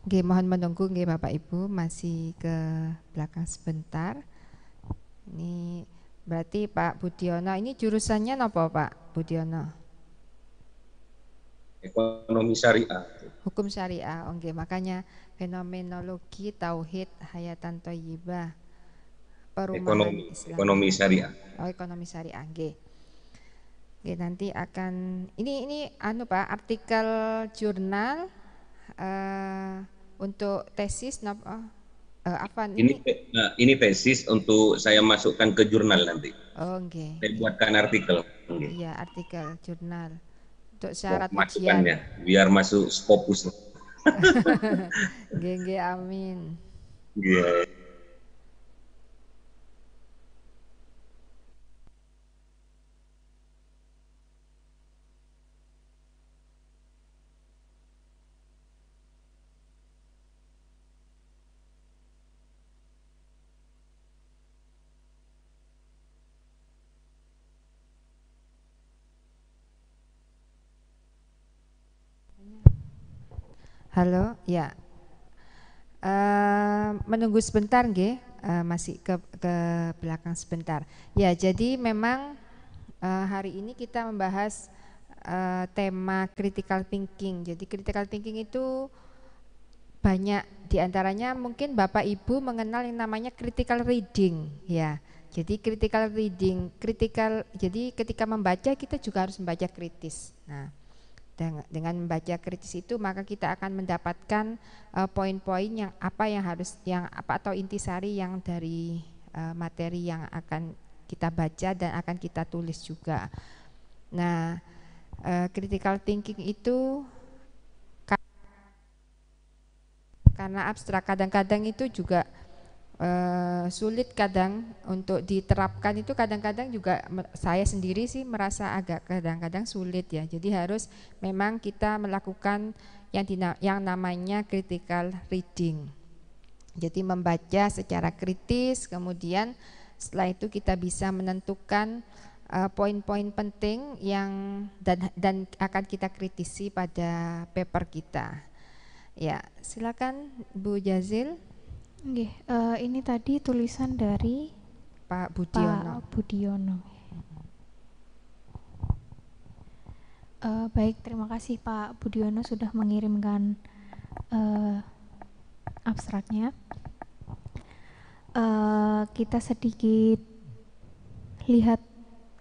Oke, mohon menunggu nggih Bapak Ibu masih ke belakang sebentar. Ini berarti Pak Budiono ini jurusannya apa Pak Budiono? Ekonomi syariah. Hukum syariah, oke oh, makanya fenomenologi tauhid hayatan toyibah perumahan ekonomi, Islam. ekonomi syariah. Oh ekonomi syariah, oke. Oke, nanti akan ini ini anu Pak artikel jurnal uh, untuk tesis uh, uh, apa ini? Ini, nah, eh, ini tesis untuk saya masukkan ke jurnal nanti. Oh, okay. Saya buatkan artikel. Okay. Iya, artikel jurnal untuk oh, syarat masukannya ujian. Ya, biar masuk skopus. Gengge amin. Yeah. Halo, ya. Uh, menunggu sebentar, g? Uh, eh, masih ke ke belakang sebentar. Ya, jadi memang uh, hari ini kita membahas uh, tema critical thinking. Jadi critical thinking itu banyak diantaranya mungkin Bapak Ibu mengenal yang namanya critical reading, ya. Jadi critical reading, critical. Jadi ketika membaca kita juga harus membaca kritis. Nah dengan membaca kritis itu maka kita akan mendapatkan uh, poin-poin yang apa yang harus yang apa atau intisari yang dari uh, materi yang akan kita baca dan akan kita tulis juga. Nah, uh, critical thinking itu karena abstrak kadang-kadang itu juga uh, sulit kadang untuk diterapkan itu kadang-kadang juga saya sendiri sih merasa agak kadang-kadang sulit ya. Jadi harus memang kita melakukan yang dina, yang namanya critical reading. Jadi membaca secara kritis, kemudian setelah itu kita bisa menentukan eh, poin-poin uh, penting yang dan dan akan kita kritisi pada paper kita. Ya, silakan Bu Jazil. Okay, uh, eh, ini tadi tulisan dari Pak Budiono. Pak Budiono. Uh, baik, terima kasih Pak Budiono sudah mengirimkan uh, abstraknya. Uh, kita sedikit lihat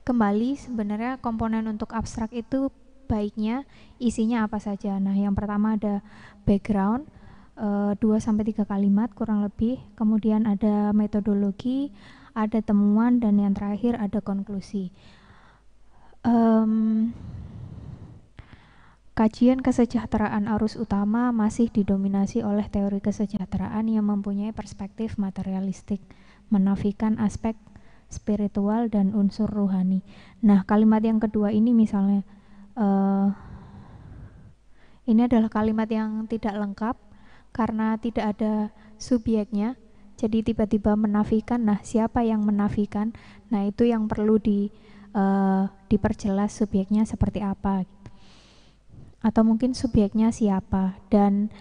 kembali sebenarnya komponen untuk abstrak itu baiknya isinya apa saja. Nah, yang pertama ada background, 2 eh, sampai 3 kalimat kurang lebih. Kemudian ada metodologi, ada temuan dan yang terakhir ada konklusi. Um, kajian kesejahteraan arus utama masih didominasi oleh teori kesejahteraan yang mempunyai perspektif materialistik, menafikan aspek spiritual dan unsur ruhani. Nah, kalimat yang kedua ini misalnya uh, ini adalah kalimat yang tidak lengkap karena tidak ada subjeknya jadi tiba-tiba menafikan nah siapa yang menafikan nah itu yang perlu di uh, diperjelas subjeknya seperti apa atau mungkin subjeknya siapa dan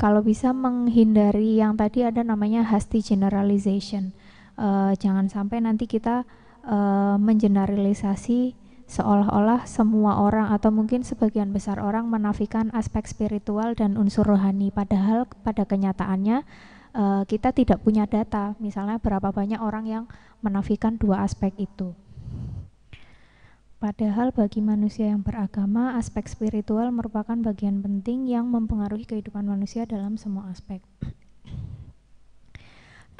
kalau bisa menghindari yang tadi ada namanya hasty generalization uh, jangan sampai nanti kita uh, mengeneralisasi seolah-olah semua orang atau mungkin sebagian besar orang menafikan aspek spiritual dan unsur rohani padahal pada kenyataannya uh, kita tidak punya data misalnya berapa banyak orang yang menafikan dua aspek itu Padahal bagi manusia yang beragama, aspek spiritual merupakan bagian penting yang mempengaruhi kehidupan manusia dalam semua aspek.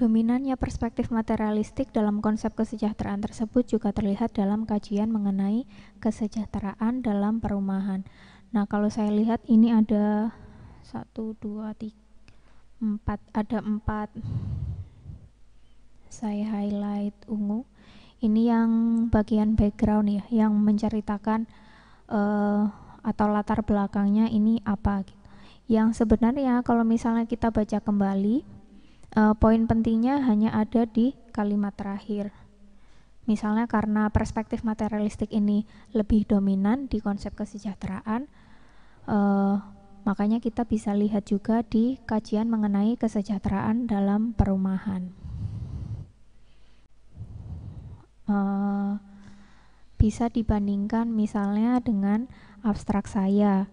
Dominannya perspektif materialistik dalam konsep kesejahteraan tersebut juga terlihat dalam kajian mengenai kesejahteraan dalam perumahan. Nah, kalau saya lihat ini ada satu, dua, tiga, empat, ada empat saya highlight ungu. Ini yang bagian background ya, yang menceritakan uh, atau latar belakangnya ini apa. Yang sebenarnya kalau misalnya kita baca kembali, uh, poin pentingnya hanya ada di kalimat terakhir. Misalnya karena perspektif materialistik ini lebih dominan di konsep kesejahteraan, uh, makanya kita bisa lihat juga di kajian mengenai kesejahteraan dalam perumahan. Uh, bisa dibandingkan misalnya dengan abstrak saya.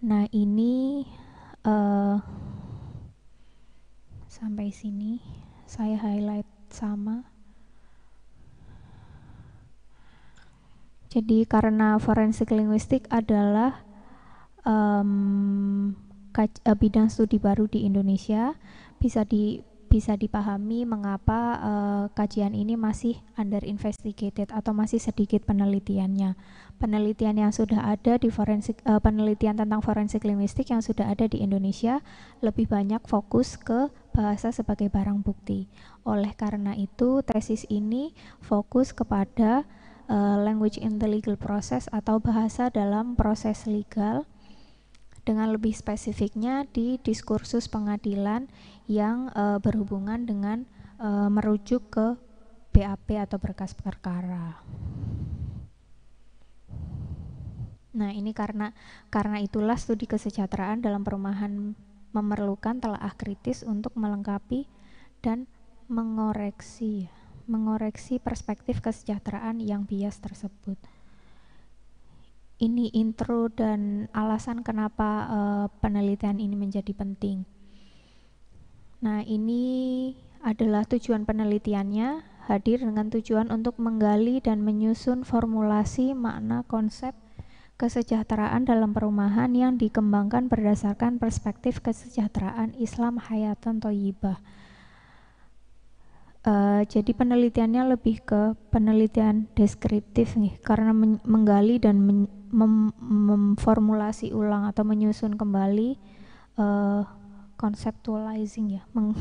Nah, ini uh, sampai sini saya highlight sama jadi karena forensik linguistik adalah um, bidang studi baru di Indonesia bisa di bisa dipahami mengapa uh, kajian ini masih under investigated atau masih sedikit penelitiannya. Penelitian yang sudah ada di forensik uh, penelitian tentang forensik linguistik yang sudah ada di Indonesia lebih banyak fokus ke bahasa sebagai barang bukti. Oleh karena itu, tesis ini fokus kepada uh, language in the legal process atau bahasa dalam proses legal dengan lebih spesifiknya di diskursus pengadilan yang uh, berhubungan dengan uh, merujuk ke BAP atau berkas perkara. Nah, ini karena karena itulah studi kesejahteraan dalam perumahan memerlukan telaah kritis untuk melengkapi dan mengoreksi mengoreksi perspektif kesejahteraan yang bias tersebut. Ini intro dan alasan kenapa uh, penelitian ini menjadi penting. Nah, ini adalah tujuan penelitiannya hadir dengan tujuan untuk menggali dan menyusun formulasi makna konsep kesejahteraan dalam perumahan yang dikembangkan berdasarkan perspektif kesejahteraan Islam Hayatan Toyibah. Uh, eh, jadi penelitiannya lebih ke penelitian deskriptif nih karena men menggali dan men mem memformulasi ulang atau menyusun kembali uh, conceptualizing ya meng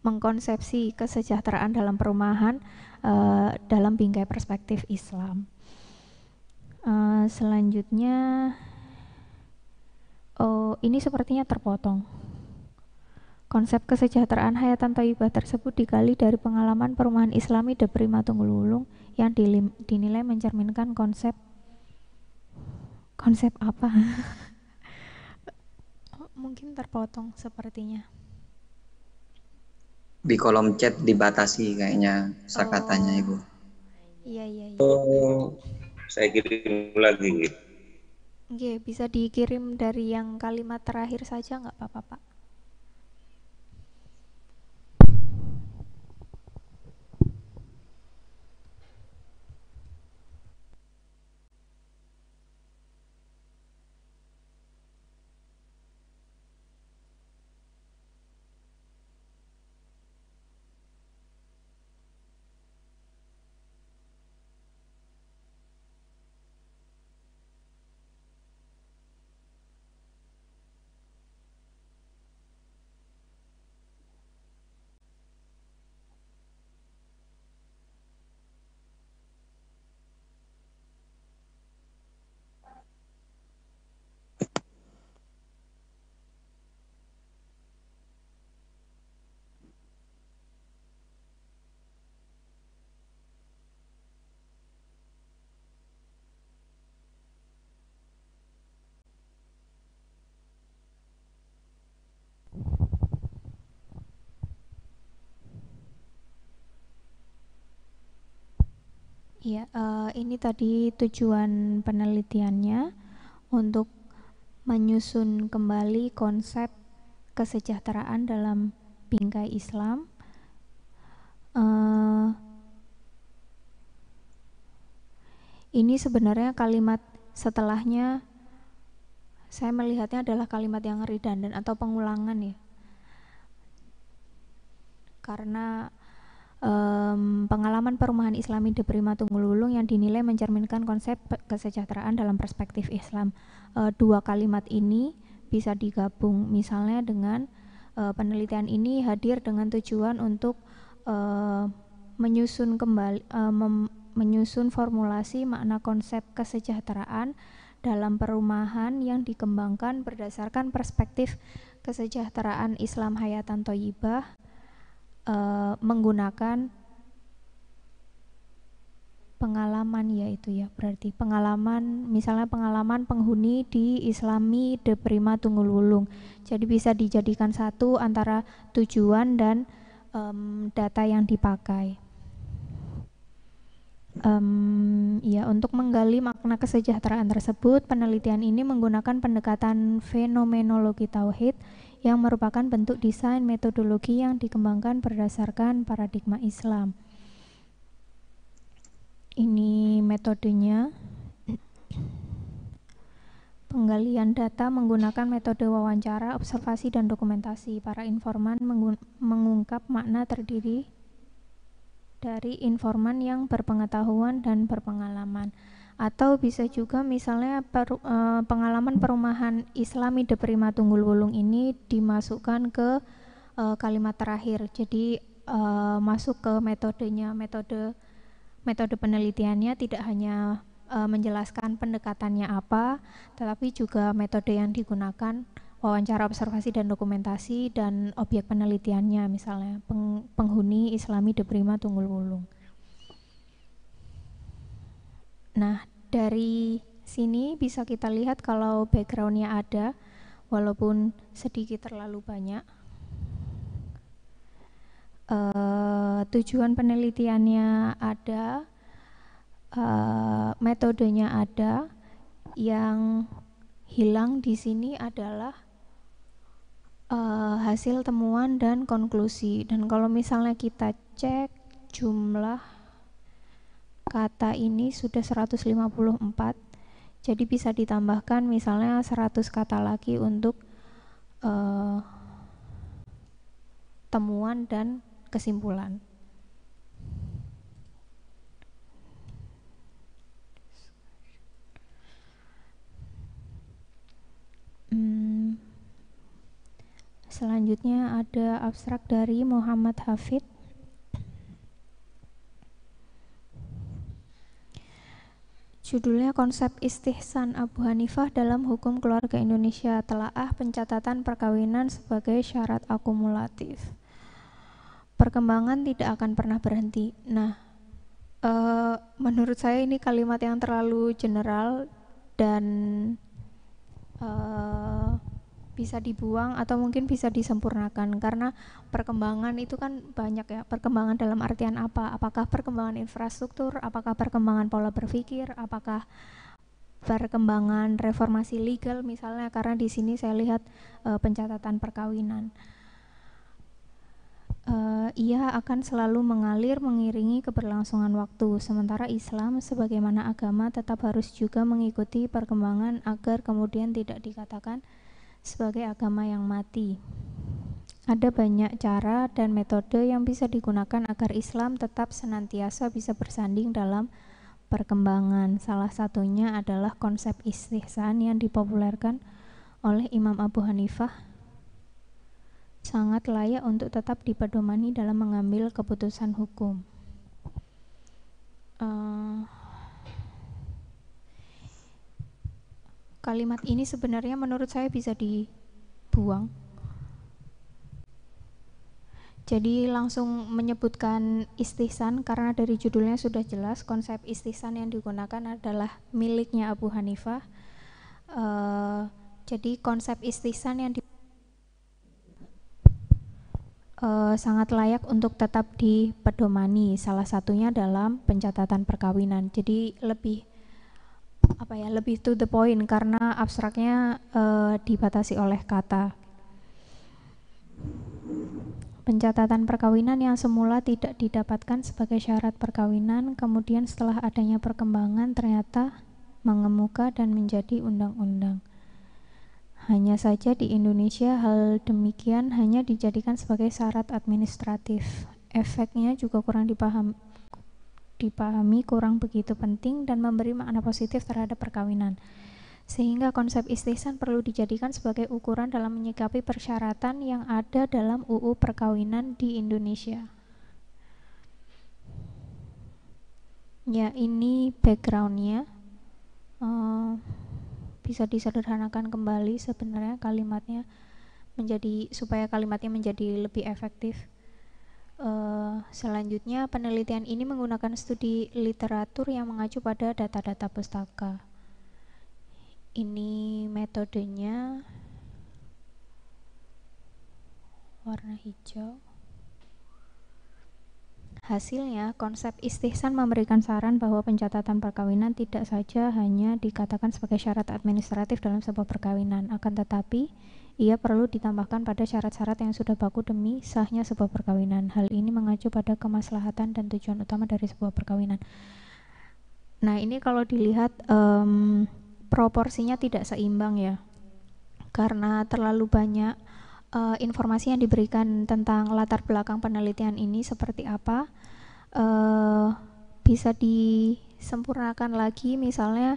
mengkonsepsi kesejahteraan dalam perumahan uh, dalam bingkai perspektif Islam uh, selanjutnya oh ini sepertinya terpotong Konsep kesejahteraan hayatan toibah tersebut dikali dari pengalaman perumahan islami De Prima Tunggululung yang dilim, dinilai mencerminkan konsep konsep apa? Oh, mungkin terpotong sepertinya. Di kolom chat dibatasi kayaknya sakatanya oh. Ibu. Iya, iya, iya. Oh, saya kirim lagi. Oke bisa dikirim dari yang kalimat terakhir saja nggak apa Pak? Iya, uh, ini tadi tujuan penelitiannya untuk menyusun kembali konsep kesejahteraan dalam bingkai Islam. Uh, ini sebenarnya kalimat setelahnya saya melihatnya adalah kalimat yang redundant atau pengulangan ya. Karena um, pengalaman perumahan Islami di Prima Tunggululung yang dinilai mencerminkan konsep kesejahteraan dalam perspektif Islam. Uh, dua kalimat ini bisa digabung misalnya dengan uh, penelitian ini hadir dengan tujuan untuk uh, menyusun kembali uh, menyusun formulasi makna konsep kesejahteraan dalam perumahan yang dikembangkan berdasarkan perspektif kesejahteraan Islam Hayatan Toyibah Eh, menggunakan pengalaman ya itu ya berarti pengalaman misalnya pengalaman penghuni di Islami De Prima Tunggululung jadi bisa dijadikan satu antara tujuan dan um, data yang dipakai um, ya untuk menggali makna kesejahteraan tersebut penelitian ini menggunakan pendekatan fenomenologi tauhid yang merupakan bentuk desain metodologi yang dikembangkan berdasarkan paradigma Islam. Ini metodenya. Penggalian data menggunakan metode wawancara, observasi, dan dokumentasi. Para informan mengungkap makna terdiri dari informan yang berpengetahuan dan berpengalaman atau bisa juga misalnya per, uh, eh, pengalaman perumahan Islami de Prima Tunggul Wulung ini dimasukkan ke uh, kalimat terakhir jadi uh, masuk ke metodenya metode metode penelitiannya tidak hanya uh, menjelaskan pendekatannya apa tetapi juga metode yang digunakan wawancara observasi dan dokumentasi dan objek penelitiannya misalnya peng, penghuni Islami de Prima Tunggul Wulung Nah, dari sini bisa kita lihat kalau backgroundnya ada, walaupun sedikit terlalu banyak. Uh, tujuan penelitiannya ada, uh, metodenya ada, yang hilang di sini adalah uh, hasil temuan dan konklusi. Dan kalau misalnya kita cek jumlah kata ini sudah 154 jadi bisa ditambahkan misalnya 100 kata lagi untuk uh, temuan dan kesimpulan hmm, selanjutnya ada abstrak dari Muhammad Hafid Judulnya Konsep Istihsan Abu Hanifah dalam Hukum Keluarga Indonesia Telaah Pencatatan Perkawinan sebagai Syarat Akumulatif. Perkembangan tidak akan pernah berhenti. Nah, uh, menurut saya ini kalimat yang terlalu general dan uh, bisa dibuang atau mungkin bisa disempurnakan karena perkembangan itu kan banyak ya perkembangan dalam artian apa apakah perkembangan infrastruktur apakah perkembangan pola berpikir apakah perkembangan reformasi legal misalnya karena di sini saya lihat e, pencatatan perkawinan e, ia akan selalu mengalir mengiringi keberlangsungan waktu, sementara Islam sebagaimana agama tetap harus juga mengikuti perkembangan agar kemudian tidak dikatakan sebagai agama yang mati. Ada banyak cara dan metode yang bisa digunakan agar Islam tetap senantiasa bisa bersanding dalam perkembangan. Salah satunya adalah konsep istihsan yang dipopulerkan oleh Imam Abu Hanifah sangat layak untuk tetap dipedomani dalam mengambil keputusan hukum. Uh, kalimat ini sebenarnya menurut saya bisa dibuang jadi langsung menyebutkan istihsan karena dari judulnya sudah jelas konsep istihsan yang digunakan adalah miliknya Abu Hanifah. Uh, jadi konsep istihsan yang di, uh, sangat layak untuk tetap dipedomani. Salah satunya dalam pencatatan perkawinan. Jadi lebih apa ya lebih to the point karena abstraknya uh, dibatasi oleh kata. Pencatatan perkawinan yang semula tidak didapatkan sebagai syarat perkawinan, kemudian setelah adanya perkembangan ternyata mengemuka dan menjadi undang-undang. Hanya saja di Indonesia hal demikian hanya dijadikan sebagai syarat administratif. Efeknya juga kurang dipahami dipahami kurang begitu penting dan memberi makna positif terhadap perkawinan. Sehingga konsep istisan perlu dijadikan sebagai ukuran dalam menyikapi persyaratan yang ada dalam UU perkawinan di Indonesia. Ya, ini backgroundnya. Uh, bisa disederhanakan kembali sebenarnya kalimatnya menjadi supaya kalimatnya menjadi lebih efektif. Eh, selanjutnya, penelitian ini menggunakan studi literatur yang mengacu pada data-data pustaka. Ini metodenya warna hijau. Hasilnya, konsep istihsan memberikan saran bahwa pencatatan perkawinan tidak saja hanya dikatakan sebagai syarat administratif dalam sebuah perkawinan, akan tetapi ia perlu ditambahkan pada syarat-syarat yang sudah baku demi sahnya sebuah perkawinan. Hal ini mengacu pada kemaslahatan dan tujuan utama dari sebuah perkawinan. Nah, ini kalau dilihat um, proporsinya tidak seimbang ya. Karena terlalu banyak uh, informasi yang diberikan tentang latar belakang penelitian ini seperti apa uh, bisa disempurnakan lagi misalnya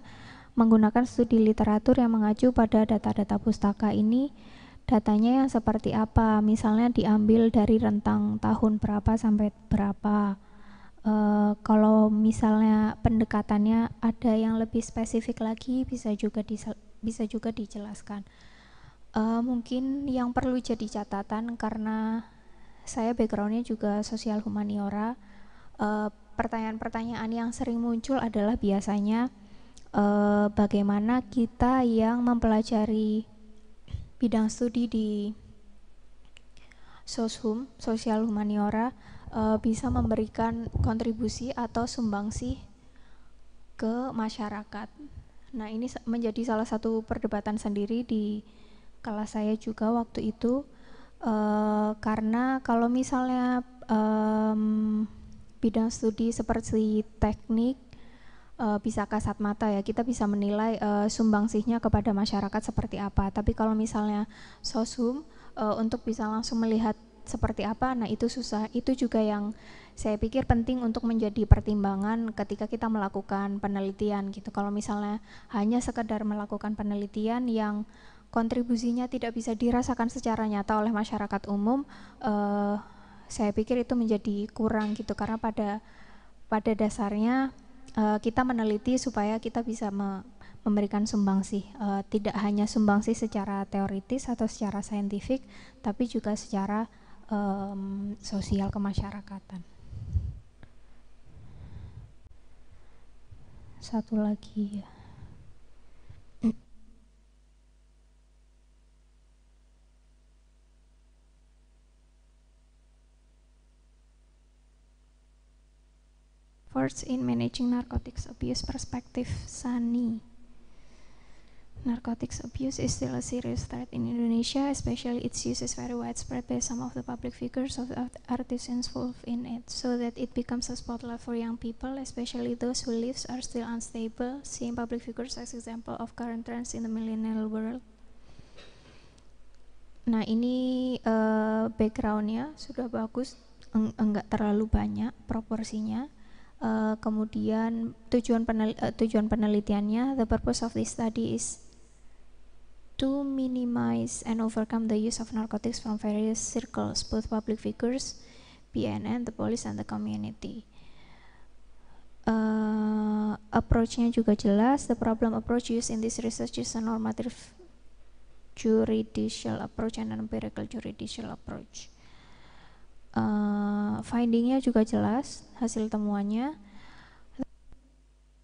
menggunakan studi literatur yang mengacu pada data-data pustaka ini datanya yang seperti apa misalnya diambil dari rentang tahun berapa sampai berapa e, kalau misalnya pendekatannya ada yang lebih spesifik lagi bisa juga bisa juga dijelaskan e, mungkin yang perlu jadi catatan karena saya backgroundnya juga sosial humaniora eh, pertanyaan-pertanyaan yang sering muncul adalah biasanya uh, bagaimana kita yang mempelajari bidang studi di soshum sosial humaniora uh, bisa memberikan kontribusi atau sumbangsih ke masyarakat. Nah, ini menjadi salah satu perdebatan sendiri di kelas saya juga waktu itu uh, karena kalau misalnya um, bidang studi seperti teknik uh, bisa kasat mata ya kita bisa menilai uh, eh, sumbangsihnya kepada masyarakat seperti apa tapi kalau misalnya sosum uh, untuk bisa langsung melihat seperti apa nah itu susah itu juga yang saya pikir penting untuk menjadi pertimbangan ketika kita melakukan penelitian gitu kalau misalnya hanya sekedar melakukan penelitian yang kontribusinya tidak bisa dirasakan secara nyata oleh masyarakat umum eh, saya pikir itu menjadi kurang gitu karena pada pada dasarnya uh, kita meneliti supaya kita bisa me memberikan sumbangsih uh, eh, tidak hanya sumbangsih secara teoritis atau secara saintifik tapi juga secara um, sosial kemasyarakatan satu lagi ya First in Managing Narcotics Abuse Perspective, Sani. Narcotics abuse is still a serious threat in Indonesia, especially its use is very widespread by some of the public figures of artisans involved in it, so that it becomes a spotlight for young people, especially those who lives are still unstable, seeing public figures as example of current trends in the millennial world. Nah ini uh, backgroundnya sudah bagus, enggak terlalu banyak proporsinya uh, kemudian tujuan penel, uh, tujuan penelitiannya the purpose of this study is to minimize and overcome the use of narcotics from various circles both public figures PNN the police and the community uh, eh, approach juga jelas the problem approach used in this research is a normative juridical approach and an empirical juridical approach uh, findingnya juga jelas hasil temuannya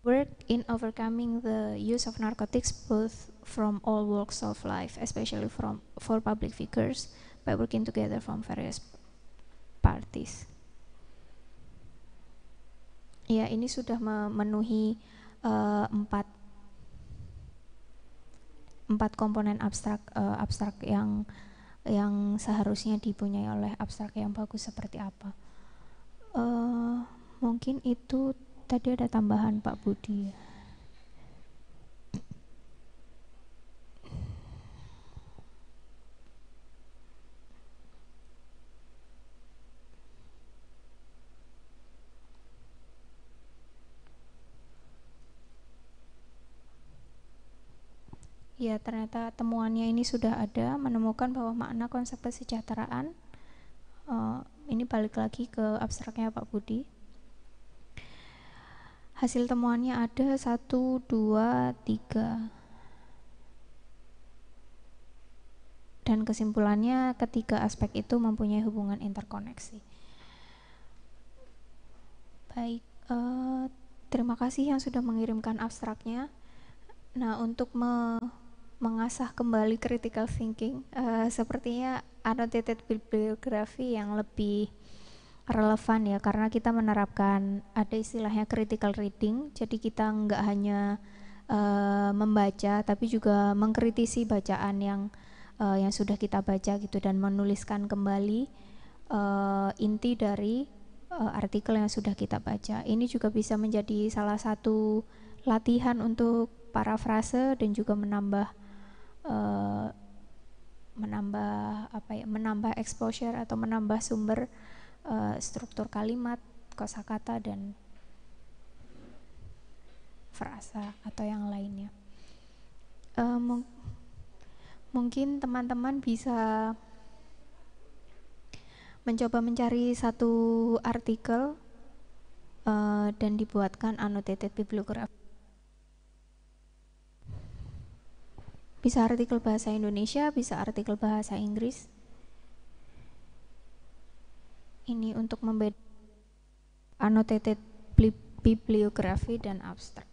work in overcoming the use of narcotics both from all walks of life, especially from for public figures, by working together from various parties. Ya, ini sudah memenuhi uh, empat empat komponen abstrak uh, abstrak yang yang seharusnya dipunyai oleh abstrak yang bagus seperti apa uh, mungkin itu tadi ada tambahan Pak Budi ya ya ternyata temuannya ini sudah ada menemukan bahwa makna konsep kesejahteraan uh, ini balik lagi ke abstraknya Pak Budi hasil temuannya ada 1, 2, 3 dan kesimpulannya ketiga aspek itu mempunyai hubungan interkoneksi baik uh, terima kasih yang sudah mengirimkan abstraknya. Nah, untuk me mengasah kembali critical thinking uh, sepertinya annotated bibliography yang lebih relevan ya karena kita menerapkan ada istilahnya critical reading jadi kita nggak hanya uh, membaca tapi juga mengkritisi bacaan yang uh, yang sudah kita baca gitu dan menuliskan kembali uh, inti dari uh, artikel yang sudah kita baca ini juga bisa menjadi salah satu latihan untuk parafrase dan juga menambah Eh, menambah apa ya menambah exposure atau menambah sumber uh, struktur kalimat kosakata dan frasa atau yang lainnya uh, mung mungkin teman-teman bisa mencoba mencari satu artikel uh, dan dibuatkan annotated bibliografi bisa artikel bahasa Indonesia bisa artikel bahasa Inggris ini untuk membedakan annotated bibliografi dan abstrak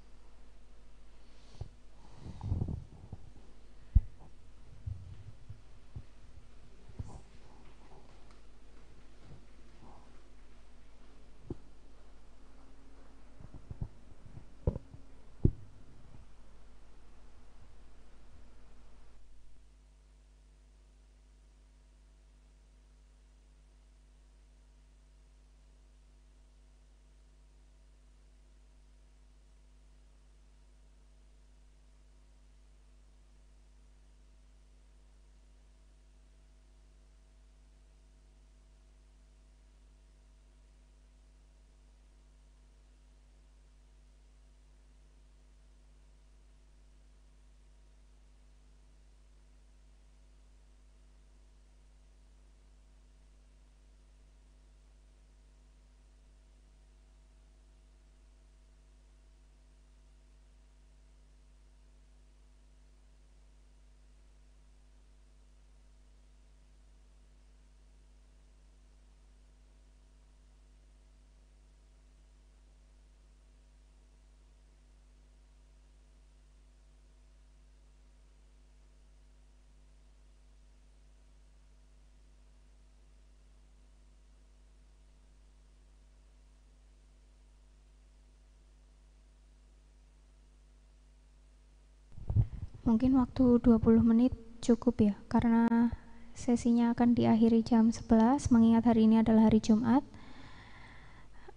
Mungkin waktu 20 menit cukup ya, karena sesinya akan diakhiri jam 11, mengingat hari ini adalah hari Jumat.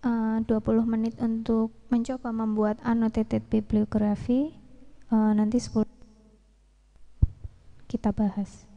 Eh, uh, 20 menit untuk mencoba membuat annotated bibliografi, uh, eh, nanti 10 kita bahas.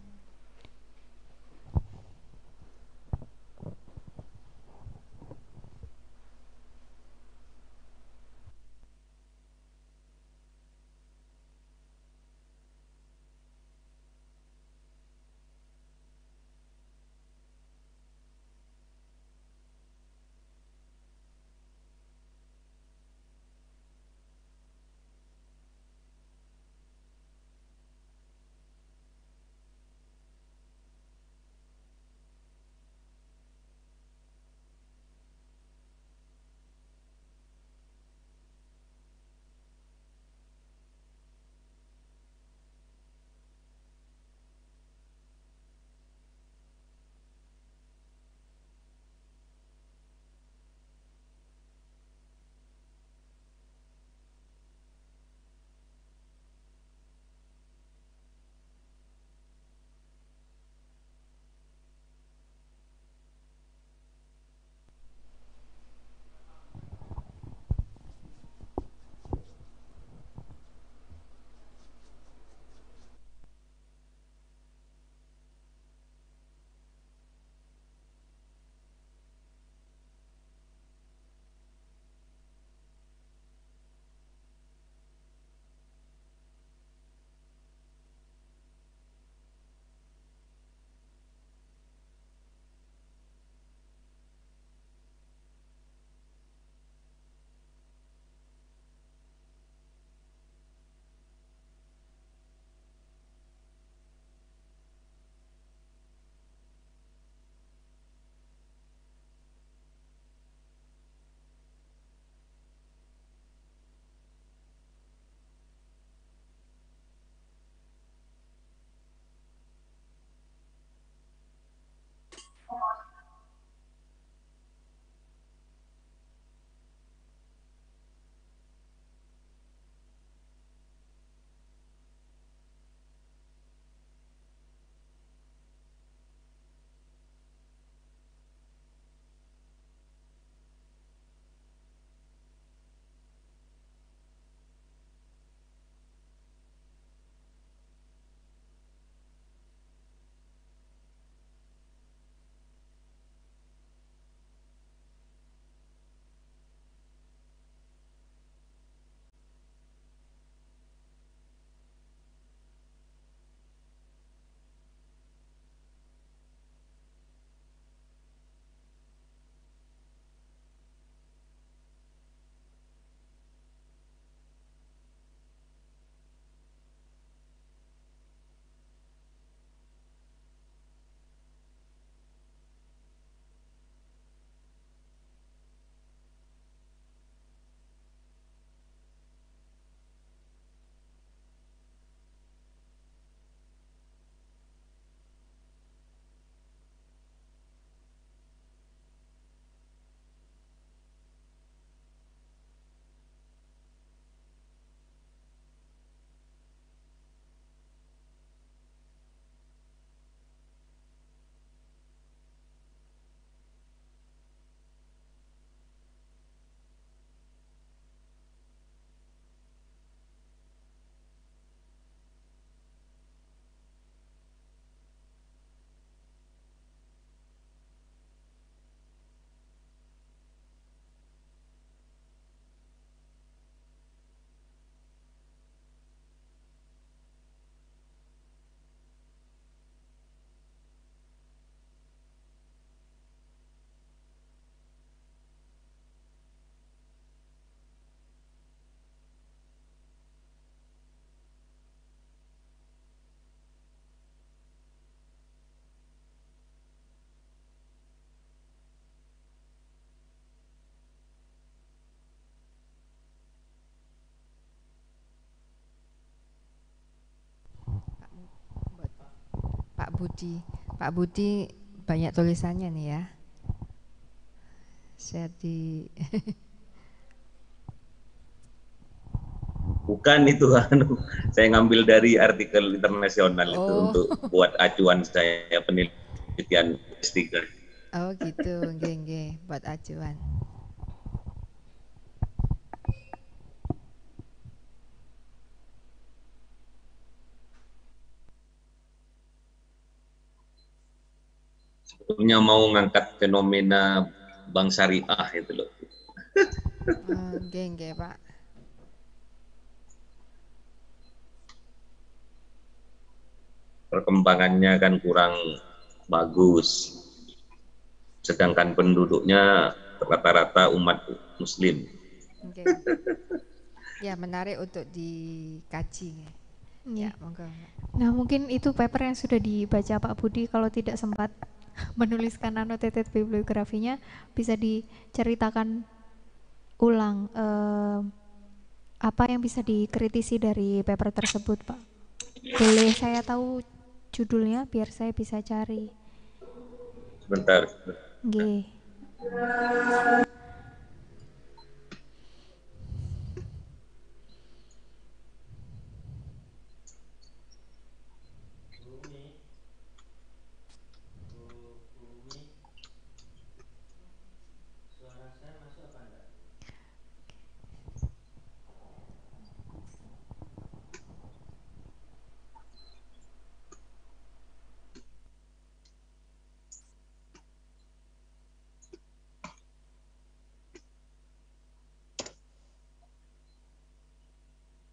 Budi. Pak Budi banyak tulisannya nih ya. Saya di Bukan itu anu. Saya ngambil dari artikel internasional oh. itu untuk buat acuan saya penelitian stiker. Oh gitu, nggih buat acuan. sebetulnya mau ngangkat fenomena bank syariah itu loh. Ah, genggeng Pak. Perkembangannya kan kurang bagus. Sedangkan penduduknya rata-rata umat muslim. Okay. ya, menarik untuk dikaji. Hmm. Ya, monggo. Nah, mungkin itu paper yang sudah dibaca Pak Budi kalau tidak sempat menuliskan annotated bibliografinya bisa diceritakan ulang eh, apa yang bisa dikritisi dari paper tersebut, Pak? Boleh saya tahu judulnya biar saya bisa cari. Sebentar. Oke.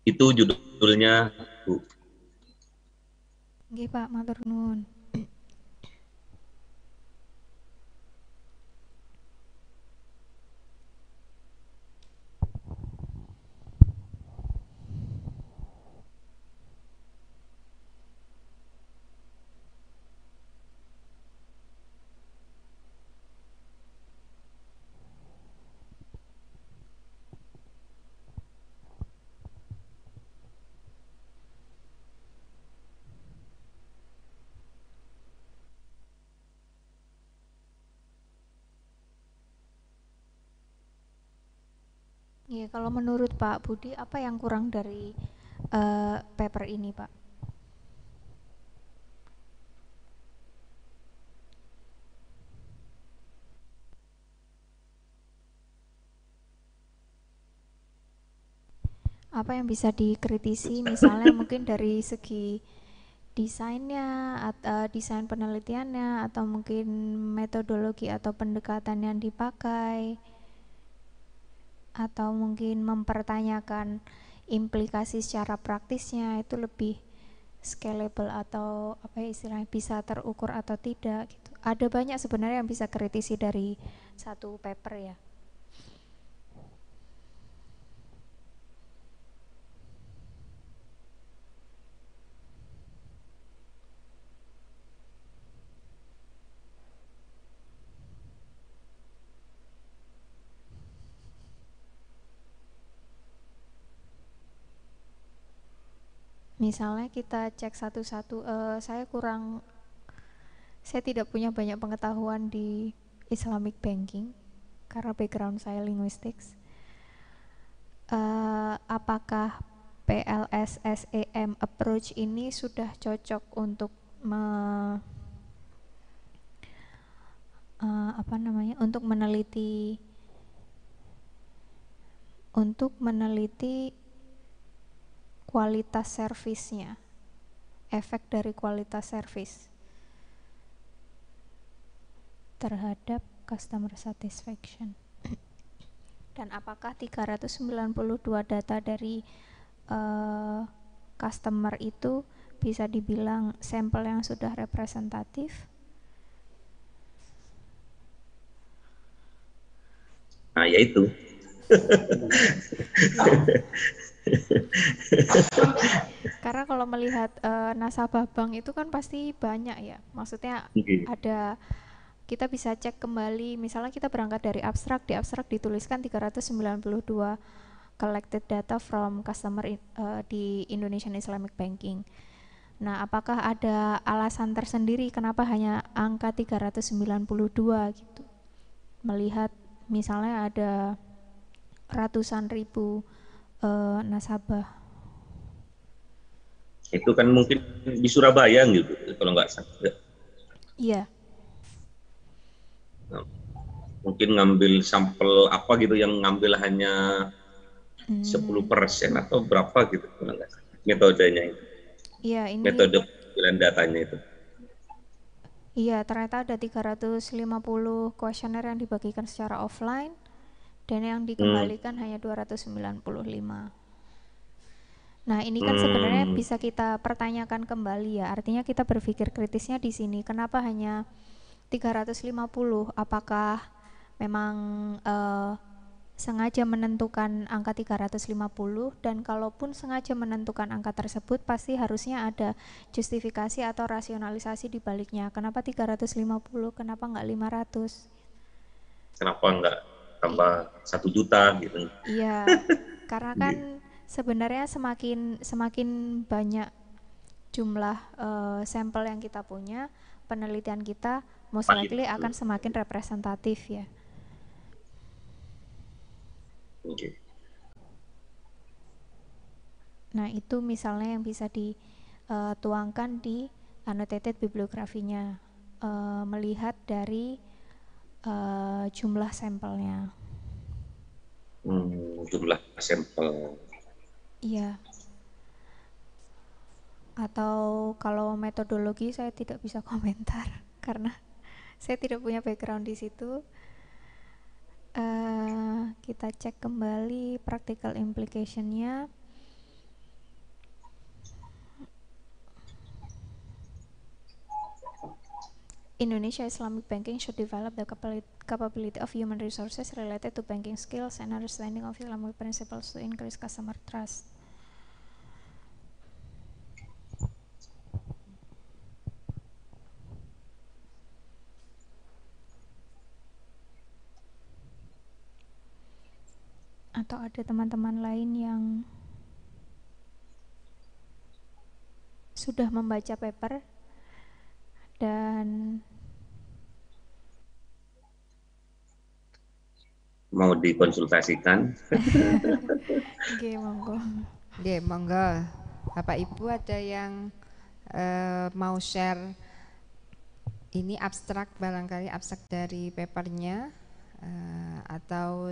Itu judulnya, Bu. Nggih, Pak, matur nuwun. kalau menurut Pak Budi apa yang kurang dari uh, paper ini, Pak? Apa yang bisa dikritisi misalnya mungkin dari segi desainnya atau eh, desain penelitiannya atau mungkin metodologi atau pendekatan yang dipakai? atau mungkin mempertanyakan implikasi secara praktisnya itu lebih scalable atau apa ya istilahnya bisa terukur atau tidak gitu. Ada banyak sebenarnya yang bisa kritisi dari satu paper ya. misalnya kita cek satu-satu uh, saya kurang saya tidak punya banyak pengetahuan di Islamic banking karena background saya linguistics uh, apakah PLSSEM approach ini sudah cocok untuk me, uh, apa namanya untuk meneliti untuk meneliti kualitas servisnya efek dari kualitas servis terhadap customer satisfaction dan apakah 392 data dari uh, customer itu bisa dibilang sampel yang sudah representatif nah yaitu Karena kalau melihat uh, nasabah bank itu kan pasti banyak ya. Maksudnya okay. Iya. ada kita bisa cek kembali misalnya kita berangkat dari abstrak di abstrak dituliskan 392 collected data from customer in, uh, di Indonesian Islamic Banking. Nah, apakah ada alasan tersendiri kenapa hanya angka 392 gitu? Melihat misalnya ada ratusan ribu uh, nasabah? Itu kan mungkin di Surabaya gitu, kalau nggak salah. Iya. Nah, mungkin ngambil sampel apa gitu yang ngambil hanya hmm. 10% atau berapa gitu, kalau nggak salah. Metodenya itu. Iya, ini... Metode pengambilan datanya itu. Iya, ternyata ada 350 kuesioner yang dibagikan secara offline dan yang hmm. dikembalikan hmm. hanya 295. Nah, ini kan hmm. sebenarnya bisa kita pertanyakan kembali ya. Artinya kita berpikir kritisnya di sini kenapa hanya 350? Apakah memang uh, sengaja menentukan angka 350 dan kalaupun sengaja menentukan angka tersebut pasti harusnya ada justifikasi atau rasionalisasi di baliknya. Kenapa 350? Kenapa enggak 500? Kenapa enggak tambah satu juta gitu. Iya, karena kan iya. sebenarnya semakin semakin banyak jumlah uh, sampel yang kita punya, penelitian kita most likely akan semakin representatif ya. Okay. Nah itu misalnya yang bisa dituangkan di eh, annotated bibliografinya eh, melihat dari uh, jumlah sampelnya. Hmm, jumlah sampel. Iya. Atau kalau metodologi saya tidak bisa komentar karena saya tidak punya background di situ. Uh, kita cek kembali practical implication-nya. Indonesia Islamic Banking should develop the capability of human resources related to banking skills and understanding of Islamic principles to increase customer trust. Atau ada teman-teman lain yang sudah membaca paper Tuhan. Mau dikonsultasikan? Oke, monggo. Oke, monggo. Bapak Ibu ada yang uh, mau share ini abstrak barangkali abstrak dari papernya uh, atau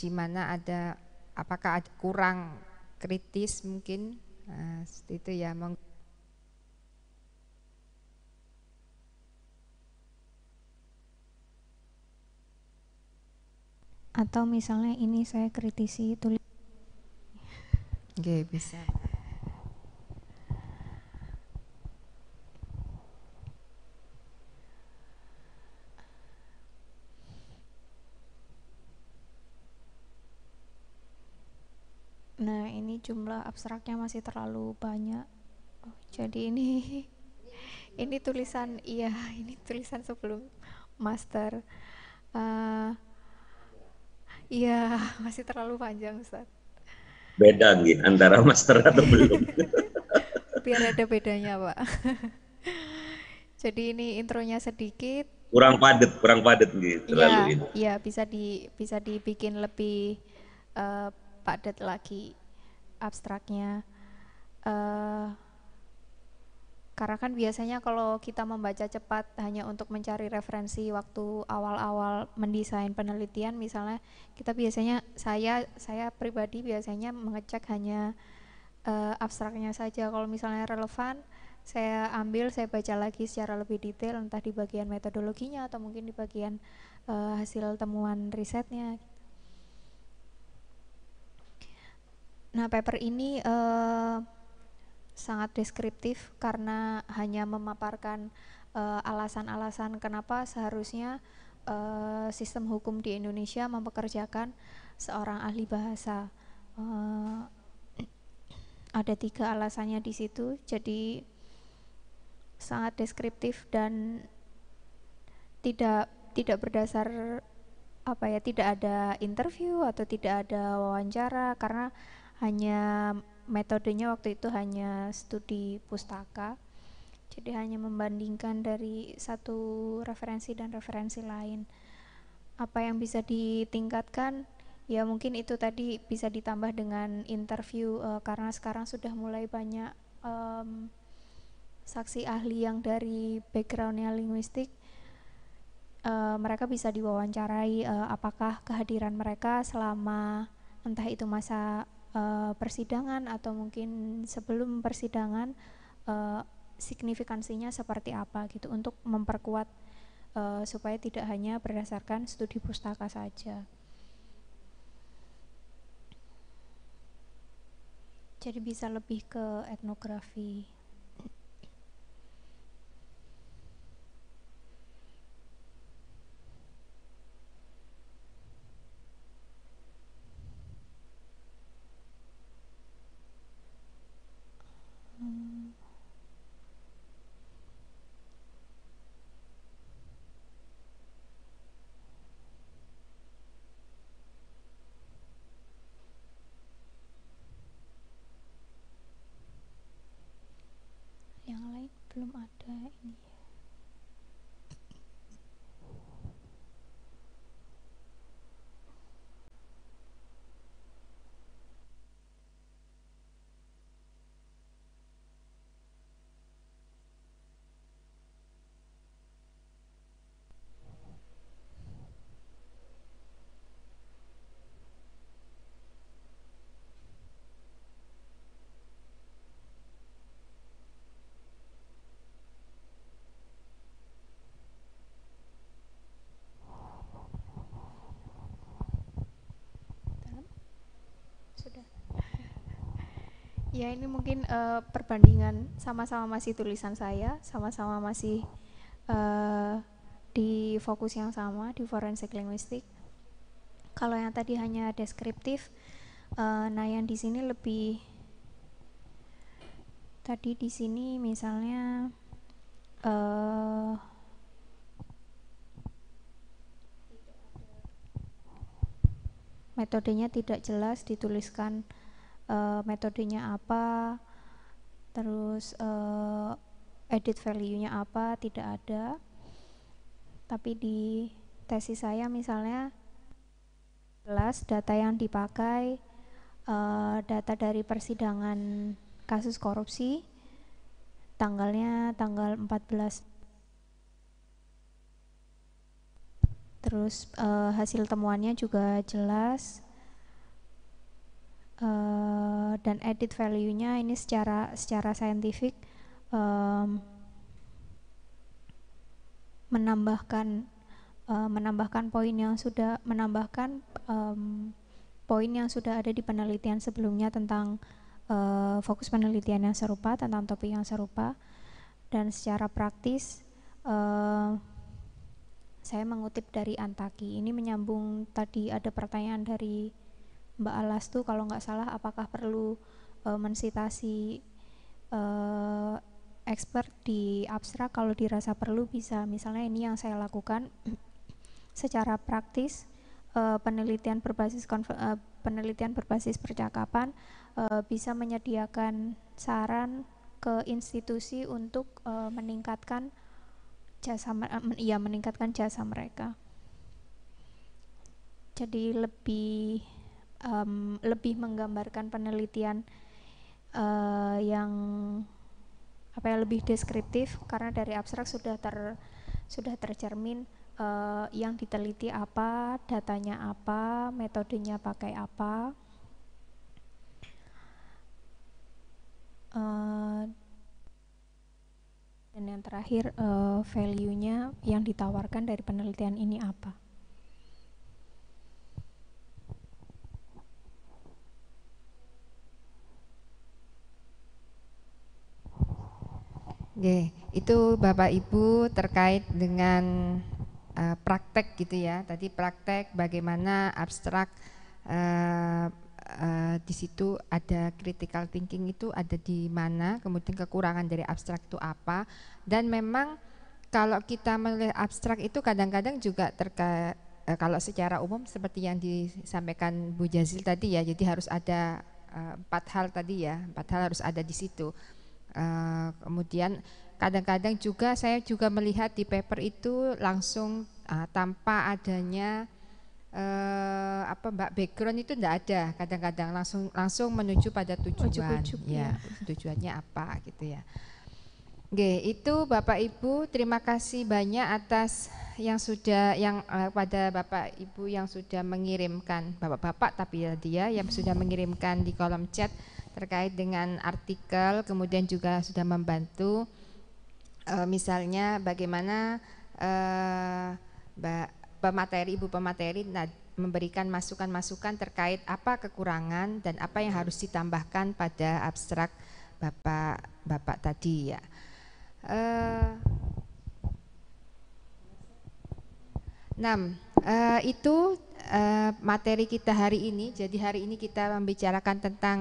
di mana ada apakah ada kurang kritis mungkin uh, itu ya monggo. atau misalnya ini saya kritisi tulis Oke, okay, bisa. Nah, ini jumlah abstraknya masih terlalu banyak. Oh, jadi ini ini tulisan iya, ini tulisan sebelum master. Uh, Iya, masih terlalu panjang Ustaz. Beda gitu antara master atau belum. Biar ada bedanya, Pak. Jadi ini intronya sedikit. Kurang padat, kurang padat gitu iya, terlalu ini. Iya, bisa di bisa dibikin lebih uh, padat lagi abstraknya. Uh, karena kan biasanya kalau kita membaca cepat hanya untuk mencari referensi waktu awal-awal mendesain penelitian misalnya kita biasanya saya saya pribadi biasanya mengecek hanya uh, abstraknya saja. Kalau misalnya relevan saya ambil, saya baca lagi secara lebih detail entah di bagian metodologinya atau mungkin di bagian uh, hasil temuan risetnya. Nah, paper ini uh, sangat deskriptif karena hanya memaparkan eh, alasan-alasan uh, kenapa seharusnya uh, sistem hukum di Indonesia mempekerjakan seorang ahli bahasa. Uh, ada tiga alasannya di situ, jadi sangat deskriptif dan tidak tidak berdasar apa ya tidak ada interview atau tidak ada wawancara karena hanya metodenya waktu itu hanya studi pustaka jadi hanya membandingkan dari satu referensi dan referensi lain apa yang bisa ditingkatkan ya mungkin itu tadi bisa ditambah dengan interview uh, karena sekarang sudah mulai banyak um, saksi ahli yang dari backgroundnya linguistik uh, mereka bisa diwawancarai uh, apakah kehadiran mereka selama entah itu masa uh, persidangan atau mungkin sebelum persidangan uh, signifikansinya seperti apa gitu untuk memperkuat uh, supaya tidak hanya berdasarkan studi pustaka saja. Jadi bisa lebih ke etnografi. Ya ini mungkin uh, perbandingan sama-sama masih tulisan saya, sama-sama masih uh, di fokus yang sama di forensik linguistik. Kalau yang tadi hanya deskriptif, uh, nah yang di sini lebih tadi di sini misalnya uh, metodenya tidak jelas dituliskan uh, metodenya apa terus uh, edit value-nya apa tidak ada tapi di tesis saya misalnya jelas data yang dipakai uh, data dari persidangan kasus korupsi tanggalnya tanggal 14 terus uh, hasil temuannya juga jelas uh, dan edit value-nya ini secara secara saintifik um, menambahkan uh, menambahkan poin yang sudah menambahkan um, poin yang sudah ada di penelitian sebelumnya tentang uh, fokus penelitian yang serupa tentang topik yang serupa dan secara praktis uh, saya mengutip dari Antaki ini menyambung tadi ada pertanyaan dari Mbak Alas tuh kalau nggak salah apakah perlu e, mensitasi e, expert di abstrak kalau dirasa perlu bisa misalnya ini yang saya lakukan secara praktis e, penelitian berbasis e, penelitian berbasis percakapan e, bisa menyediakan saran ke institusi untuk e, meningkatkan jasa ya meningkatkan jasa mereka jadi lebih um, lebih menggambarkan penelitian uh, yang apa ya lebih deskriptif karena dari abstrak sudah ter sudah tercermin uh, yang diteliti apa, datanya apa, metodenya pakai apa. Uh, dan yang terakhir uh, value-nya yang ditawarkan dari penelitian ini apa? Oke, itu Bapak Ibu terkait dengan uh, praktek gitu ya. Tadi praktek bagaimana abstrak uh, uh, di situ ada critical thinking itu ada di mana, kemudian kekurangan dari abstrak itu apa, dan memang kalau kita melihat abstrak itu kadang-kadang juga terkait kalau secara umum seperti yang disampaikan Bu Jazil tadi ya, jadi harus ada empat hal tadi ya, empat hal harus ada di situ. Eh, kemudian kadang-kadang juga saya juga melihat di paper itu langsung uh, tanpa adanya uh, apa mbak background itu tidak ada kadang-kadang langsung langsung menuju pada tujuan ujuk, ujuk, ya, ya tujuannya apa gitu ya Oke, itu Bapak Ibu terima kasih banyak atas yang sudah yang uh, pada Bapak Ibu yang sudah mengirimkan Bapak-bapak tapi ya dia yang sudah mengirimkan di kolom chat terkait dengan artikel, kemudian juga sudah membantu e, misalnya bagaimana e, pemateri ibu pemateri nah, memberikan masukan-masukan terkait apa kekurangan dan apa yang harus ditambahkan pada abstrak bapak bapak tadi ya. E, itu materi kita hari ini. Jadi hari ini kita membicarakan tentang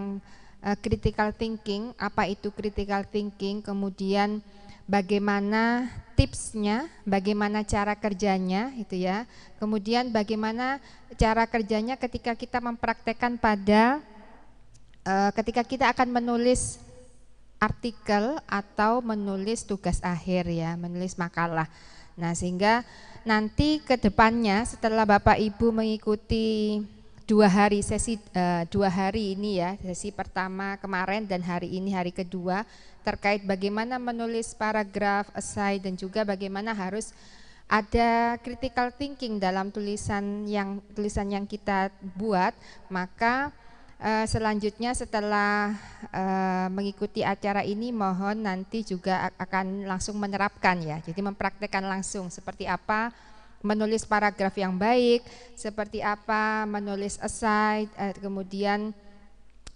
uh, critical thinking, apa itu critical thinking, kemudian bagaimana tipsnya, bagaimana cara kerjanya itu ya. Kemudian bagaimana cara kerjanya ketika kita mempraktekkan pada uh, ketika kita akan menulis artikel atau menulis tugas akhir ya, menulis makalah. Nah, sehingga nanti ke depannya setelah Bapak Ibu mengikuti dua hari sesi uh, dua hari ini ya sesi pertama kemarin dan hari ini hari kedua terkait bagaimana menulis paragraf, esai dan juga bagaimana harus ada critical thinking dalam tulisan yang tulisan yang kita buat maka uh, selanjutnya setelah uh, mengikuti acara ini mohon nanti juga akan langsung menerapkan ya jadi mempraktekkan langsung seperti apa menulis paragraf yang baik, seperti apa menulis esai, eh, kemudian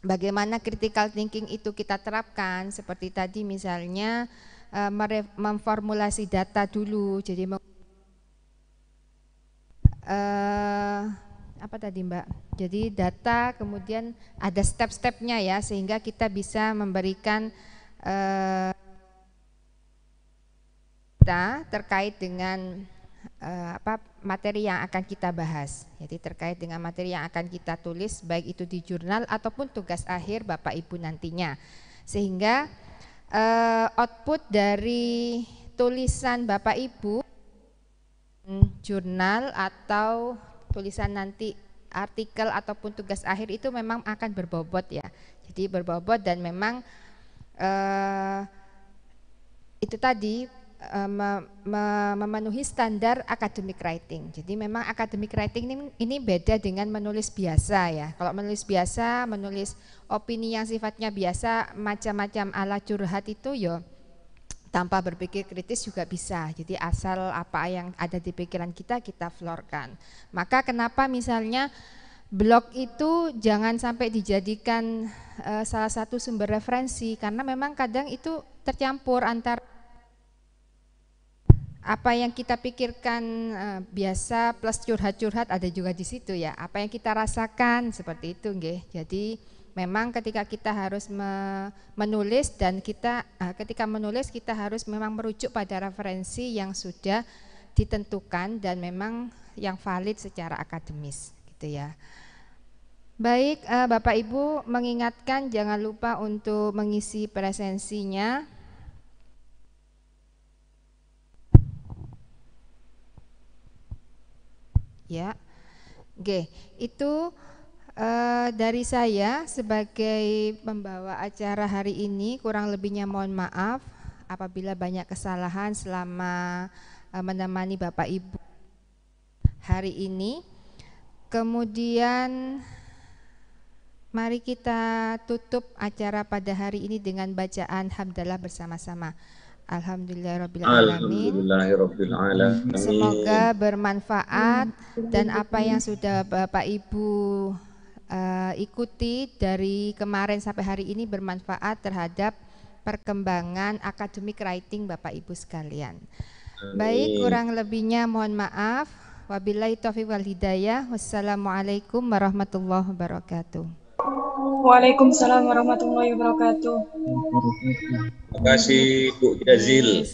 bagaimana critical thinking itu kita terapkan, seperti tadi misalnya eh, memformulasi data dulu, jadi eh, apa tadi Mbak? Jadi data kemudian ada step-stepnya ya sehingga kita bisa memberikan eh, data terkait dengan uh, apa materi yang akan kita bahas. Jadi terkait dengan materi yang akan kita tulis baik itu di jurnal ataupun tugas akhir Bapak Ibu nantinya. Sehingga uh, output dari tulisan Bapak Ibu jurnal atau tulisan nanti artikel ataupun tugas akhir itu memang akan berbobot ya. Jadi berbobot dan memang uh, itu tadi Eh, memenuhi standar academic writing. Jadi memang academic writing ini, ini beda dengan menulis biasa ya. Kalau menulis biasa, menulis opini yang sifatnya biasa, macam-macam ala curhat itu yo ya, tanpa berpikir kritis juga bisa. Jadi asal apa yang ada di pikiran kita kita florkan. Maka kenapa misalnya blog itu jangan sampai dijadikan eh, salah satu sumber referensi karena memang kadang itu tercampur antara apa yang kita pikirkan uh, biasa plus curhat-curhat ada juga di situ ya. Apa yang kita rasakan seperti itu nggih. Jadi memang ketika kita harus me menulis dan kita uh, ketika menulis kita harus memang merujuk pada referensi yang sudah ditentukan dan memang yang valid secara akademis gitu ya. Baik, uh, Bapak Ibu mengingatkan jangan lupa untuk mengisi presensinya. ya. Oke, itu uh, dari saya sebagai pembawa acara hari ini kurang lebihnya mohon maaf apabila banyak kesalahan selama uh, menemani Bapak Ibu hari ini. Kemudian mari kita tutup acara pada hari ini dengan bacaan hamdalah bersama-sama. Alhamdulillahirrahmanirrahim Semoga bermanfaat dan apa yang sudah Bapak Ibu uh, ikuti dari kemarin sampai hari ini bermanfaat terhadap perkembangan akademik writing Bapak Ibu sekalian Amin. Baik kurang lebihnya mohon maaf Wabillahi taufiq wal hidayah Wassalamualaikum warahmatullahi wabarakatuh Waalaikumsalam warahmatullahi wabarakatuh. Terima kasih Bu Jazil.